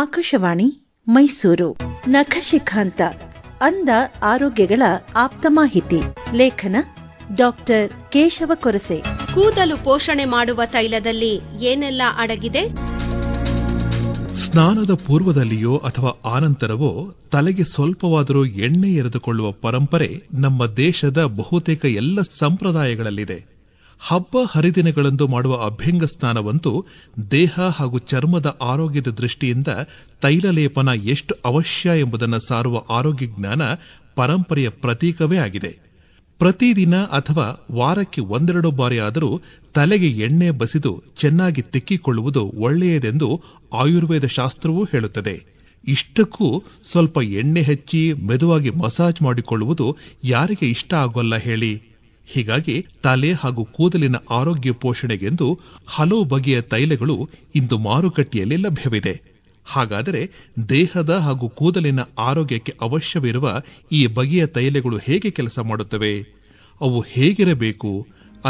ಆಕಾಶವಾಣಿ ಮೈಸೂರು ನಖಶಿಖಾಂತ ಅಂದ ಆರೋಗ್ಯಗಳ ಆಪ್ತ ಮಾಹಿತಿ ಲೇಖನ ಡಾಕ್ಟರ್ ಕೇಶವ ಕೊರಸೆ ಕೂದಲು ಪೋಷಣೆ ಮಾಡುವ ತೈಲದಲ್ಲಿ ಏನೆಲ್ಲ ಅಡಗಿದೆ ಸ್ನಾನದ ಪೂರ್ವದಲ್ಲಿಯೋ ಅಥವಾ ಆನಂತರವೋ ತಲೆಗೆ ಸ್ವಲ್ಪವಾದರೂ ಎಣ್ಣೆ ಎರೆದುಕೊಳ್ಳುವ ಪರಂಪರೆ ನಮ್ಮ ದೇಶದ ಬಹುತೇಕ ಎಲ್ಲ ಸಂಪ್ರದಾಯಗಳಲ್ಲಿದೆ ಹಬ್ಬ ಹರಿದಿನಗಳಂದು ಮಾಡುವ ಅಭ್ಯಂಗ ಸ್ನಾನವಂತೂ ದೇಹ ಹಾಗೂ ಚರ್ಮದ ಆರೋಗ್ಯದ ದೃಷ್ಟಿಯಿಂದ ತೈಲಲೇಪನ ಎಷ್ಟು ಅವಶ್ಯ ಎಂಬುದನ್ನು ಸಾರುವ ಆರೋಗ್ಯ ಜ್ಞಾನ ಪರಂಪರೆಯ ಪ್ರತೀಕವೇ ಆಗಿದೆ ಪ್ರತಿದಿನ ಅಥವಾ ವಾರಕ್ಕೆ ಒಂದೆರಡು ಬಾರಿ ಆದರೂ ತಲೆಗೆ ಎಣ್ಣೆ ಬಸಿದು ಚೆನ್ನಾಗಿ ತಿಕ್ಕಿಕೊಳ್ಳುವುದು ಒಳ್ಳೆಯದೆಂದು ಆಯುರ್ವೇದ ಶಾಸ್ತ್ರವೂ ಹೇಳುತ್ತದೆ ಇಷ್ಟಕ್ಕೂ ಸ್ವಲ್ಪ ಎಣ್ಣೆ ಹಚ್ಚಿ ಮೆದುವಾಗಿ ಮಸಾಜ್ ಮಾಡಿಕೊಳ್ಳುವುದು ಯಾರಿಗೆ ಇಷ್ಟ ಆಗೋಲ್ಲ ಹೇಳಿ ಹೀಗಾಗಿ ತಲೆ ಹಾಗೂ ಕೂದಲಿನ ಆರೋಗ್ಯ ಪೋಷಣೆಗೆಂದು ಹಲವು ಬಗೆಯ ತೈಲಗಳು ಇಂದು ಮಾರುಕಟ್ಟೆಯಲ್ಲಿ ಲಭ್ಯವಿದೆ ಹಾಗಾದರೆ ದೇಹದ ಹಾಗೂ ಕೂದಲಿನ ಆರೋಗ್ಯಕ್ಕೆ ಅವಶ್ಯವಿರುವ ಈ ಬಗೆಯ ತೈಲಗಳು ಹೇಗೆ ಕೆಲಸ ಮಾಡುತ್ತವೆ ಅವು ಹೇಗಿರಬೇಕು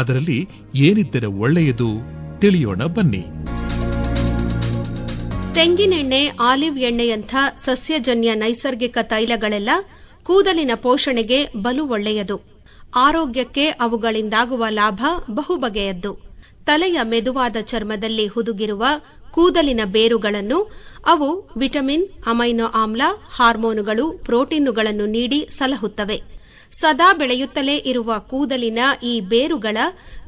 ಅದರಲ್ಲಿ ಏನಿದ್ದರೆ ಒಳ್ಳೆಯದು ತಿಳಿಯೋಣ ಬನ್ನಿ ತೆಂಗಿನೆಣ್ಣೆ ಆಲಿವ್ ಎಣ್ಣೆಯಂಥ ಸಸ್ಯಜನ್ಯ ನೈಸರ್ಗಿಕ ತೈಲಗಳೆಲ್ಲ ಕೂದಲಿನ ಪೋಷಣೆಗೆ ಬಲು ಒಳ್ಳೆಯದು ಆರೋಗ್ಯಕ್ಕೆ ಅವುಗಳಿಂದಾಗುವ ಲಾಭ ಬಹುಬಗೆಯದ್ದು ತಲೆಯ ಮೆದುವಾದ ಚರ್ಮದಲ್ಲಿ ಹುದುಗಿರುವ ಕೂದಲಿನ ಬೇರುಗಳನ್ನು ಅವು ವಿಟಮಿನ್ ಅಮೈನೋ ಆಮ್ಲ ಹಾರ್ಮೋನುಗಳು ಪ್ರೋಟೀನುಗಳನ್ನು ನೀಡಿ ಸಲಹುತ್ತವೆ ಸದಾ ಬೆಳೆಯುತ್ತಲೇ ಇರುವ ಕೂದಲಿನ ಈ ಬೇರುಗಳ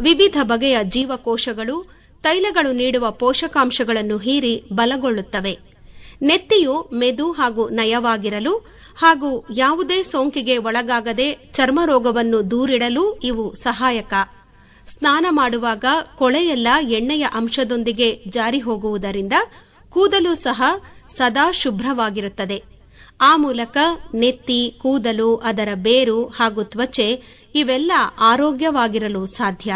ವಿವಿಧ ಬಗೆಯ ಜೀವಕೋಶಗಳು ತೈಲಗಳು ನೀಡುವ ಪೋಷಕಾಂಶಗಳನ್ನು ಹೀರಿ ಬಲಗೊಳ್ಳುತ್ತವೆ ನೆತ್ತಿಯು ಮೆದು ಹಾಗೂ ನಯವಾಗಿರಲು ಹಾಗೂ ಯಾವುದೇ ಸೋಂಕಿಗೆ ಒಳಗಾಗದೆ ಚರ್ಮ ರೋಗವನ್ನು ದೂರಿಡಲು ಇವು ಸಹಾಯಕ ಸ್ನಾನ ಮಾಡುವಾಗ ಕೊಳೆಯೆಲ್ಲ ಎಣ್ಣೆಯ ಅಂಶದೊಂದಿಗೆ ಜಾರಿ ಹೋಗುವುದರಿಂದ ಕೂದಲು ಸಹ ಸದಾ ಶುಭ್ರವಾಗಿರುತ್ತದೆ ಆ ಮೂಲಕ ನೆತ್ತಿ ಕೂದಲು ಅದರ ಬೇರು ಹಾಗೂ ತ್ವಚೆ ಇವೆಲ್ಲ ಆರೋಗ್ಯವಾಗಿರಲು ಸಾಧ್ಯ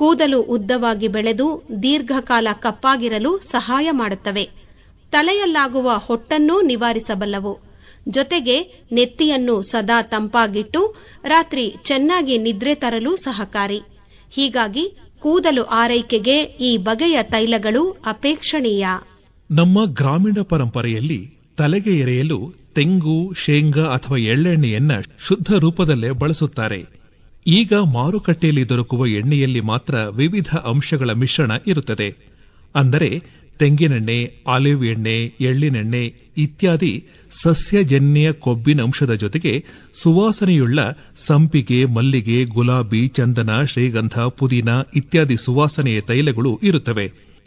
ಕೂದಲು ಉದ್ದವಾಗಿ ಬೆಳೆದು ದೀರ್ಘಕಾಲ ಕಪ್ಪಾಗಿರಲು ಸಹಾಯ ಮಾಡುತ್ತವೆ ತಲೆಯಲ್ಲಾಗುವ ಹೊಟ್ಟನ್ನೂ ನಿವಾರಿಸಬಲ್ಲವು ಜೊತೆಗೆ ನೆತ್ತಿಯನ್ನು ಸದಾ ತಂಪಾಗಿಟ್ಟು ರಾತ್ರಿ ಚೆನ್ನಾಗಿ ನಿದ್ರೆ ತರಲು ಸಹಕಾರಿ ಹೀಗಾಗಿ ಕೂದಲು ಆರೈಕೆಗೆ ಈ ಬಗೆಯ ತೈಲಗಳು ಅಪೇಕ್ಷಣೀಯ ನಮ್ಮ ಗ್ರಾಮೀಣ ಪರಂಪರೆಯಲ್ಲಿ ತಲೆಗೆ ಎರೆಯಲು ತೆಂಗು ಶೇಂಗಾ ಅಥವಾ ಎಳ್ಳೆಣ್ಣೆಯನ್ನ ಶುದ್ಧ ರೂಪದಲ್ಲೇ ಬಳಸುತ್ತಾರೆ ಈಗ ಮಾರುಕಟ್ಟೆಯಲ್ಲಿ ದೊರಕುವ ಎಣ್ಣೆಯಲ್ಲಿ ಮಾತ್ರ ವಿವಿಧ ಅಂಶಗಳ ಮಿಶ್ರಣ ಇರುತ್ತದೆ ಅಂದರೆ ತೆಂಗಿನೆಣ್ಣೆ ಆಲಿವ್ ಎಣ್ಣೆ ಎಳ್ಳಿನೆಣ್ಣೆ ಇತ್ಯಾದಿ ಸಸ್ಯಜನ್ಯ ಅಂಶದ ಜೊತೆಗೆ ಸುವಾಸನೆಯುಳ್ಳ ಸಂಪಿಗೆ ಮಲ್ಲಿಗೆ ಗುಲಾಬಿ ಚಂದನ ಶ್ರೀಗಂಧ ಪುದೀನ ಇತ್ಯಾದಿ ಸುವಾಸನೆಯ ತೈಲಗಳು ಇರುತ್ತವೆ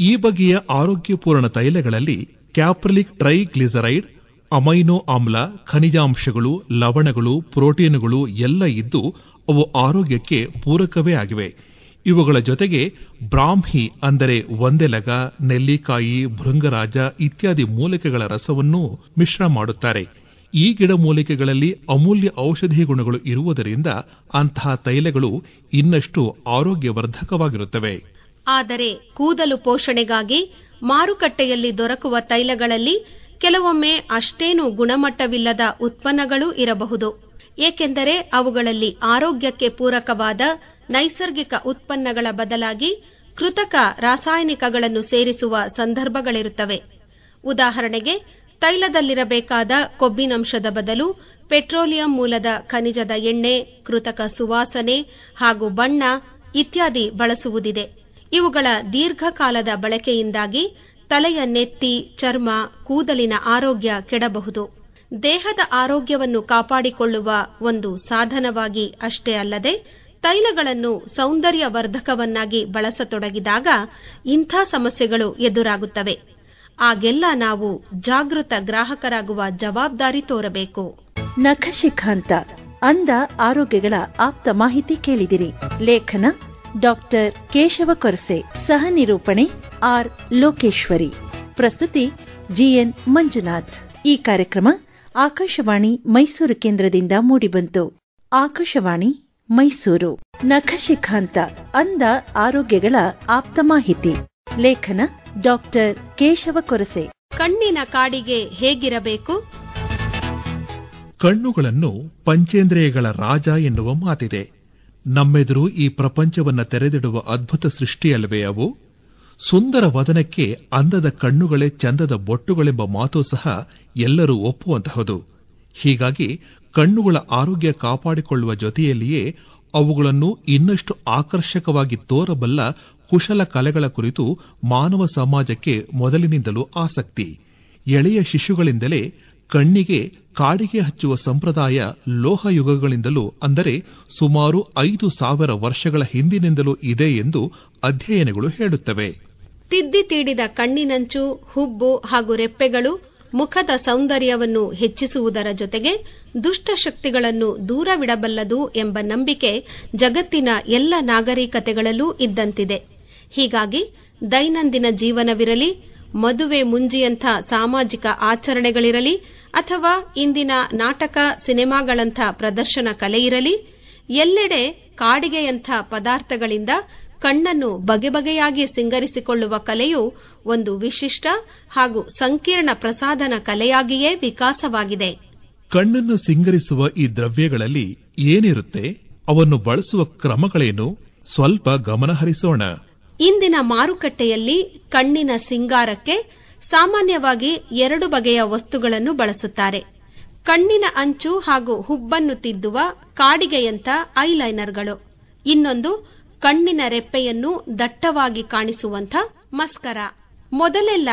ಈ ಬಗೆಯ ಆರೋಗ್ಯಪೂರ್ಣ ತೈಲಗಳಲ್ಲಿ ಕ್ಯಾಪ್ರಲಿಕ್ ಟ್ರೈಗ್ಲಿಸರೈಡ್ ಅಮೈನೋ ಆಮ್ಲ ಖನಿಜಾಂಶಗಳು ಲವಣಗಳು ಪ್ರೋಟೀನುಗಳು ಎಲ್ಲ ಇದ್ದು ಅವು ಆರೋಗ್ಯಕ್ಕೆ ಪೂರಕವೇ ಆಗಿವೆ ಇವುಗಳ ಜೊತೆಗೆ ಬ್ರಾಹ್ಮಿ ಅಂದರೆ ಒಂದೆಲಗ ನೆಲ್ಲಿಕಾಯಿ ಭೃಂಗರಾಜ ಇತ್ಯಾದಿ ಮೂಲಿಕೆಗಳ ರಸವನ್ನು ಮಿಶ್ರ ಮಾಡುತ್ತಾರೆ ಈ ಗಿಡಮೂಲಿಕೆಗಳಲ್ಲಿ ಅಮೂಲ್ಯ ಔಷಧಿ ಗುಣಗಳು ಇರುವುದರಿಂದ ಅಂತಹ ತೈಲಗಳು ಇನ್ನಷ್ಟು ಆರೋಗ್ಯವರ್ಧಕವಾಗಿರುತ್ತವೆ ಆದರೆ ಕೂದಲು ಪೋಷಣೆಗಾಗಿ ಮಾರುಕಟ್ಟೆಯಲ್ಲಿ ದೊರಕುವ ತೈಲಗಳಲ್ಲಿ ಕೆಲವೊಮ್ಮೆ ಅಷ್ಟೇನು ಗುಣಮಟ್ಟವಿಲ್ಲದ ಉತ್ಪನ್ನಗಳೂ ಇರಬಹುದು ಏಕೆಂದರೆ ಅವುಗಳಲ್ಲಿ ಆರೋಗ್ಯಕ್ಕೆ ಪೂರಕವಾದ ನೈಸರ್ಗಿಕ ಉತ್ಪನ್ನಗಳ ಬದಲಾಗಿ ಕೃತಕ ರಾಸಾಯನಿಕಗಳನ್ನು ಸೇರಿಸುವ ಸಂದರ್ಭಗಳಿರುತ್ತವೆ ಉದಾಹರಣೆಗೆ ತೈಲದಲ್ಲಿರಬೇಕಾದ ಕೊಬ್ಬಿನಂಶದ ಬದಲು ಪೆಟ್ರೋಲಿಯಂ ಮೂಲದ ಖನಿಜದ ಎಣ್ಣೆ ಕೃತಕ ಸುವಾಸನೆ ಹಾಗೂ ಬಣ್ಣ ಇತ್ಯಾದಿ ಬಳಸುವುದಿದೆ ಇವುಗಳ ದೀರ್ಘಕಾಲದ ಬಳಕೆಯಿಂದಾಗಿ ತಲೆಯ ನೆತ್ತಿ ಚರ್ಮ ಕೂದಲಿನ ಆರೋಗ್ಯ ಕೆಡಬಹುದು ದೇಹದ ಆರೋಗ್ಯವನ್ನು ಕಾಪಾಡಿಕೊಳ್ಳುವ ಒಂದು ಸಾಧನವಾಗಿ ಅಷ್ಟೇ ಅಲ್ಲದೆ ತೈಲಗಳನ್ನು ಸೌಂದರ್ಯ ವರ್ಧಕವನ್ನಾಗಿ ಬಳಸತೊಡಗಿದಾಗ ಇಂಥ ಸಮಸ್ಯೆಗಳು ಎದುರಾಗುತ್ತವೆ ಆಗೆಲ್ಲ ನಾವು ಜಾಗೃತ ಗ್ರಾಹಕರಾಗುವ ಜವಾಬ್ದಾರಿ ತೋರಬೇಕು ನಖಶಿಖಾಂತ ಅಂದ ಆರೋಗ್ಯಗಳ ಆಪ್ತ ಮಾಹಿತಿ ಕೇಳಿದಿರಿ ಲೇಖನ ಡಾಕ್ಟರ್ ಕೇಶವ ಕೊರಸೆ ಸಹ ನಿರೂಪಣೆ ಆರ್ ಲೋಕೇಶ್ವರಿ ಪ್ರಸ್ತುತಿ ಜಿಎನ್ ಮಂಜುನಾಥ್ ಈ ಕಾರ್ಯಕ್ರಮ ಆಕಾಶವಾಣಿ ಮೈಸೂರು ಕೇಂದ್ರದಿಂದ ಮೂಡಿಬಂತು ಆಕಾಶವಾಣಿ ಮೈಸೂರು ನಖಶಿಖಾಂತ ಅಂದ ಆರೋಗ್ಯಗಳ ಆಪ್ತ ಮಾಹಿತಿ ಲೇಖನ ಡಾಕ್ಟರ್ ಕೇಶವ ಕೊರಸೆ ಕಣ್ಣಿನ ಕಾಡಿಗೆ ಹೇಗಿರಬೇಕು ಕಣ್ಣುಗಳನ್ನು ಪಂಚೇಂದ್ರಿಯಗಳ ರಾಜ ಎನ್ನುವ ಮಾತಿದೆ ನಮ್ಮೆದುರು ಈ ಪ್ರಪಂಚವನ್ನ ತೆರೆದಿಡುವ ಅದ್ಭುತ ಸೃಷ್ಟಿಯಲ್ಲವೇ ಅವು ಸುಂದರ ವದನಕ್ಕೆ ಅಂದದ ಕಣ್ಣುಗಳೇ ಚಂದದ ಬೊಟ್ಟುಗಳೆಂಬ ಮಾತು ಸಹ ಎಲ್ಲರೂ ಒಪ್ಪುವಂತಹದು ಹೀಗಾಗಿ ಕಣ್ಣುಗಳ ಆರೋಗ್ಯ ಕಾಪಾಡಿಕೊಳ್ಳುವ ಜೊತೆಯಲ್ಲಿಯೇ ಅವುಗಳನ್ನು ಇನ್ನಷ್ಟು ಆಕರ್ಷಕವಾಗಿ ತೋರಬಲ್ಲ ಕುಶಲ ಕಲೆಗಳ ಕುರಿತು ಮಾನವ ಸಮಾಜಕ್ಕೆ ಮೊದಲಿನಿಂದಲೂ ಆಸಕ್ತಿ ಎಳೆಯ ಶಿಶುಗಳಿಂದಲೇ ಕಣ್ಣಿಗೆ ಕಾಡಿಗೆ ಹಚ್ಚುವ ಸಂಪ್ರದಾಯ ಲೋಹಯುಗಗಳಿಂದಲೂ ಅಂದರೆ ಸುಮಾರು ಐದು ಸಾವಿರ ವರ್ಷಗಳ ಹಿಂದಿನಿಂದಲೂ ಇದೆ ಎಂದು ಅಧ್ಯಯನಗಳು ಹೇಳುತ್ತವೆ ತಿದ್ದಿ ತೀಡಿದ ಕಣ್ಣಿನಂಚು ಹುಬ್ಬು ಹಾಗೂ ರೆಪ್ಪೆಗಳು ಮುಖದ ಸೌಂದರ್ಯವನ್ನು ಹೆಚ್ಚಿಸುವುದರ ಜೊತೆಗೆ ದುಷ್ಟಶಕ್ತಿಗಳನ್ನು ದೂರವಿಡಬಲ್ಲದು ಎಂಬ ನಂಬಿಕೆ ಜಗತ್ತಿನ ಎಲ್ಲ ನಾಗರಿಕತೆಗಳಲ್ಲೂ ಇದ್ದಂತಿದೆ ಹೀಗಾಗಿ ದೈನಂದಿನ ಜೀವನವಿರಲಿ ಮದುವೆ ಮುಂಜಿಯಂಥ ಸಾಮಾಜಿಕ ಆಚರಣೆಗಳಿರಲಿ ಅಥವಾ ಇಂದಿನ ನಾಟಕ ಸಿನಿಮಾಗಳಂಥ ಪ್ರದರ್ಶನ ಕಲೆಯಿರಲಿ ಎಲ್ಲೆಡೆ ಕಾಡಿಗೆಯಂಥ ಪದಾರ್ಥಗಳಿಂದ ಕಣ್ಣನ್ನು ಬಗೆ ಬಗೆಯಾಗಿ ಸಿಂಗರಿಸಿಕೊಳ್ಳುವ ಕಲೆಯು ಒಂದು ವಿಶಿಷ್ಟ ಹಾಗೂ ಸಂಕೀರ್ಣ ಪ್ರಸಾದನ ಕಲೆಯಾಗಿಯೇ ವಿಕಾಸವಾಗಿದೆ ಕಣ್ಣನ್ನು ಸಿಂಗರಿಸುವ ಈ ದ್ರವ್ಯಗಳಲ್ಲಿ ಏನಿರುತ್ತೆ ಅವನ್ನು ಬಳಸುವ ಕ್ರಮಗಳೇನು ಸ್ವಲ್ಪ ಗಮನಹರಿಸೋಣ ಇಂದಿನ ಮಾರುಕಟ್ಟೆಯಲ್ಲಿ ಕಣ್ಣಿನ ಸಿಂಗಾರಕ್ಕೆ ಸಾಮಾನ್ಯವಾಗಿ ಎರಡು ಬಗೆಯ ವಸ್ತುಗಳನ್ನು ಬಳಸುತ್ತಾರೆ ಕಣ್ಣಿನ ಅಂಚು ಹಾಗೂ ಹುಬ್ಬನ್ನು ತಿದ್ದುವ ಕಾಡಿಗೆಯಂತ ಐಲೈನರ್ಗಳು ಇನ್ನೊಂದು ಕಣ್ಣಿನ ರೆಪ್ಪೆಯನ್ನು ದಟ್ಟವಾಗಿ ಕಾಣಿಸುವಂಥ ಮಸ್ಕರ ಮೊದಲೆಲ್ಲ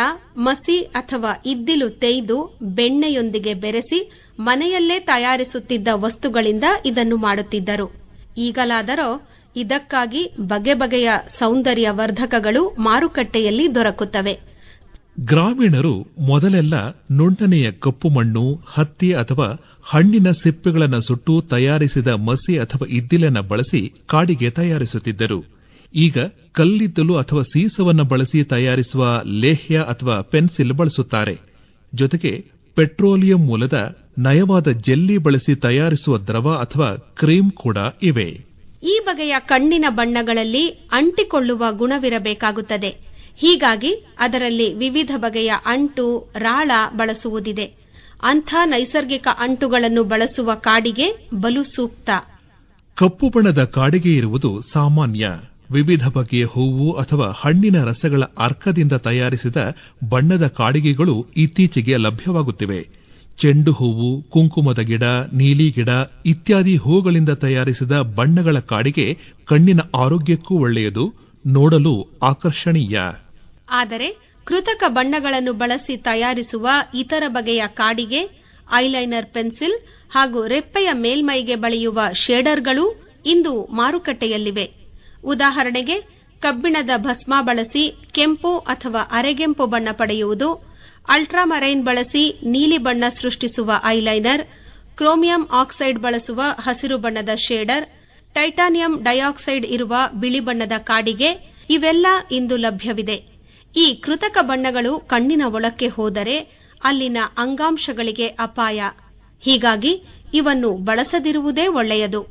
ಮಸಿ ಅಥವಾ ಇದ್ದಿಲು ತೆಯ್ದು ಬೆಣ್ಣೆಯೊಂದಿಗೆ ಬೆರೆಸಿ ಮನೆಯಲ್ಲೇ ತಯಾರಿಸುತ್ತಿದ್ದ ವಸ್ತುಗಳಿಂದ ಇದನ್ನು ಮಾಡುತ್ತಿದ್ದರು ಈಗಲಾದರೂ ಇದಕ್ಕಾಗಿ ಬಗೆ ಬಗೆಯ ಸೌಂದರ್ಯ ವರ್ಧಕಗಳು ಮಾರುಕಟ್ಟೆಯಲ್ಲಿ ದೊರಕುತ್ತವೆ ಗ್ರಾಮೀಣರು ಮೊದಲೆಲ್ಲ ನುಣ್ಣನೆಯ ಕಪ್ಪು ಮಣ್ಣು ಹತ್ತಿ ಅಥವಾ ಹಣ್ಣಿನ ಸಿಪ್ಪೆಗಳನ್ನು ಸುಟ್ಟು ತಯಾರಿಸಿದ ಮಸಿ ಅಥವಾ ಇದ್ದಿಲನ್ನು ಬಳಸಿ ಕಾಡಿಗೆ ತಯಾರಿಸುತ್ತಿದ್ದರು ಈಗ ಕಲ್ಲಿದ್ದಲು ಅಥವಾ ಸೀಸವನ್ನು ಬಳಸಿ ತಯಾರಿಸುವ ಲೇಹ್ಯ ಅಥವಾ ಪೆನ್ಸಿಲ್ ಬಳಸುತ್ತಾರೆ ಜೊತೆಗೆ ಪೆಟ್ರೋಲಿಯಂ ಮೂಲದ ನಯವಾದ ಜೆಲ್ಲಿ ಬಳಸಿ ತಯಾರಿಸುವ ದ್ರವ ಅಥವಾ ಕ್ರೀಮ್ ಕೂಡ ಇವೆ ಈ ಬಗೆಯ ಕಣ್ಣಿನ ಬಣ್ಣಗಳಲ್ಲಿ ಅಂಟಿಕೊಳ್ಳುವ ಗುಣವಿರಬೇಕಾಗುತ್ತದೆ ಹೀಗಾಗಿ ಅದರಲ್ಲಿ ವಿವಿಧ ಬಗೆಯ ಅಂಟು ರಾಳ ಬಳಸುವುದಿದೆ ಅಂಥ ನೈಸರ್ಗಿಕ ಅಂಟುಗಳನ್ನು ಬಳಸುವ ಕಾಡಿಗೆ ಬಲು ಸೂಕ್ತ ಕಪ್ಪು ಬಣ್ಣದ ಕಾಡಿಗೆ ಇರುವುದು ಸಾಮಾನ್ಯ ವಿವಿಧ ಬಗೆಯ ಹೂವು ಅಥವಾ ಹಣ್ಣಿನ ರಸಗಳ ಅರ್ಕದಿಂದ ತಯಾರಿಸಿದ ಬಣ್ಣದ ಕಾಡಿಗೆಗಳು ಇತ್ತೀಚೆಗೆ ಲಭ್ಯವಾಗುತ್ತಿವೆ ಚೆಂಡು ಹೂವು ಕುಂಕುಮದ ಗಿಡ ನೀಲಿ ಗಿಡ ಇತ್ಯಾದಿ ಹೂಗಳಿಂದ ತಯಾರಿಸಿದ ಬಣ್ಣಗಳ ಕಾಡಿಗೆ ಕಣ್ಣಿನ ಆರೋಗ್ಯಕ್ಕೂ ಒಳ್ಳೆಯದು ನೋಡಲು ಆಕರ್ಷಣೀಯ ಆದರೆ ಕೃತಕ ಬಣ್ಣಗಳನ್ನು ಬಳಸಿ ತಯಾರಿಸುವ ಇತರ ಬಗೆಯ ಕಾಡಿಗೆ ಐಲೈನರ್ ಪೆನ್ಸಿಲ್ ಹಾಗೂ ರೆಪ್ಪೆಯ ಮೇಲ್ಮೈಗೆ ಬಳಿಯುವ ಶೇಡರ್ಗಳು ಇಂದು ಮಾರುಕಟ್ಟೆಯಲ್ಲಿವೆ ಉದಾಹರಣೆಗೆ ಕಬ್ಬಿಣದ ಭಸ್ಮ ಬಳಸಿ ಕೆಂಪು ಅಥವಾ ಅರೆಗೆಂಪು ಬಣ್ಣ ಪಡೆಯುವುದು ಅಲ್ಟ್ರಾಮರೈನ್ ಬಳಸಿ ನೀಲಿ ಬಣ್ಣ ಸೃಷ್ಟಿಸುವ ಐಲೈನರ್ ಕ್ರೋಮಿಯಂ ಆಕ್ಸೈಡ್ ಬಳಸುವ ಹಸಿರು ಬಣ್ಣದ ಶೇಡರ್ ಟೈಟಾನಿಯಂ ಡೈಆಕ್ಸೈಡ್ ಇರುವ ಬಿಳಿ ಬಣ್ಣದ ಕಾಡಿಗೆ ಇವೆಲ್ಲ ಇಂದು ಲಭ್ಯವಿದೆ ಈ ಕೃತಕ ಬಣ್ಣಗಳು ಕಣ್ಣಿನ ಒಳಕ್ಕೆ ಹೋದರೆ ಅಲ್ಲಿನ ಅಂಗಾಂಶಗಳಿಗೆ ಅಪಾಯ ಹೀಗಾಗಿ ಇವನ್ನು ಬಳಸದಿರುವುದೇ ಒಳ್ಳೆಯದು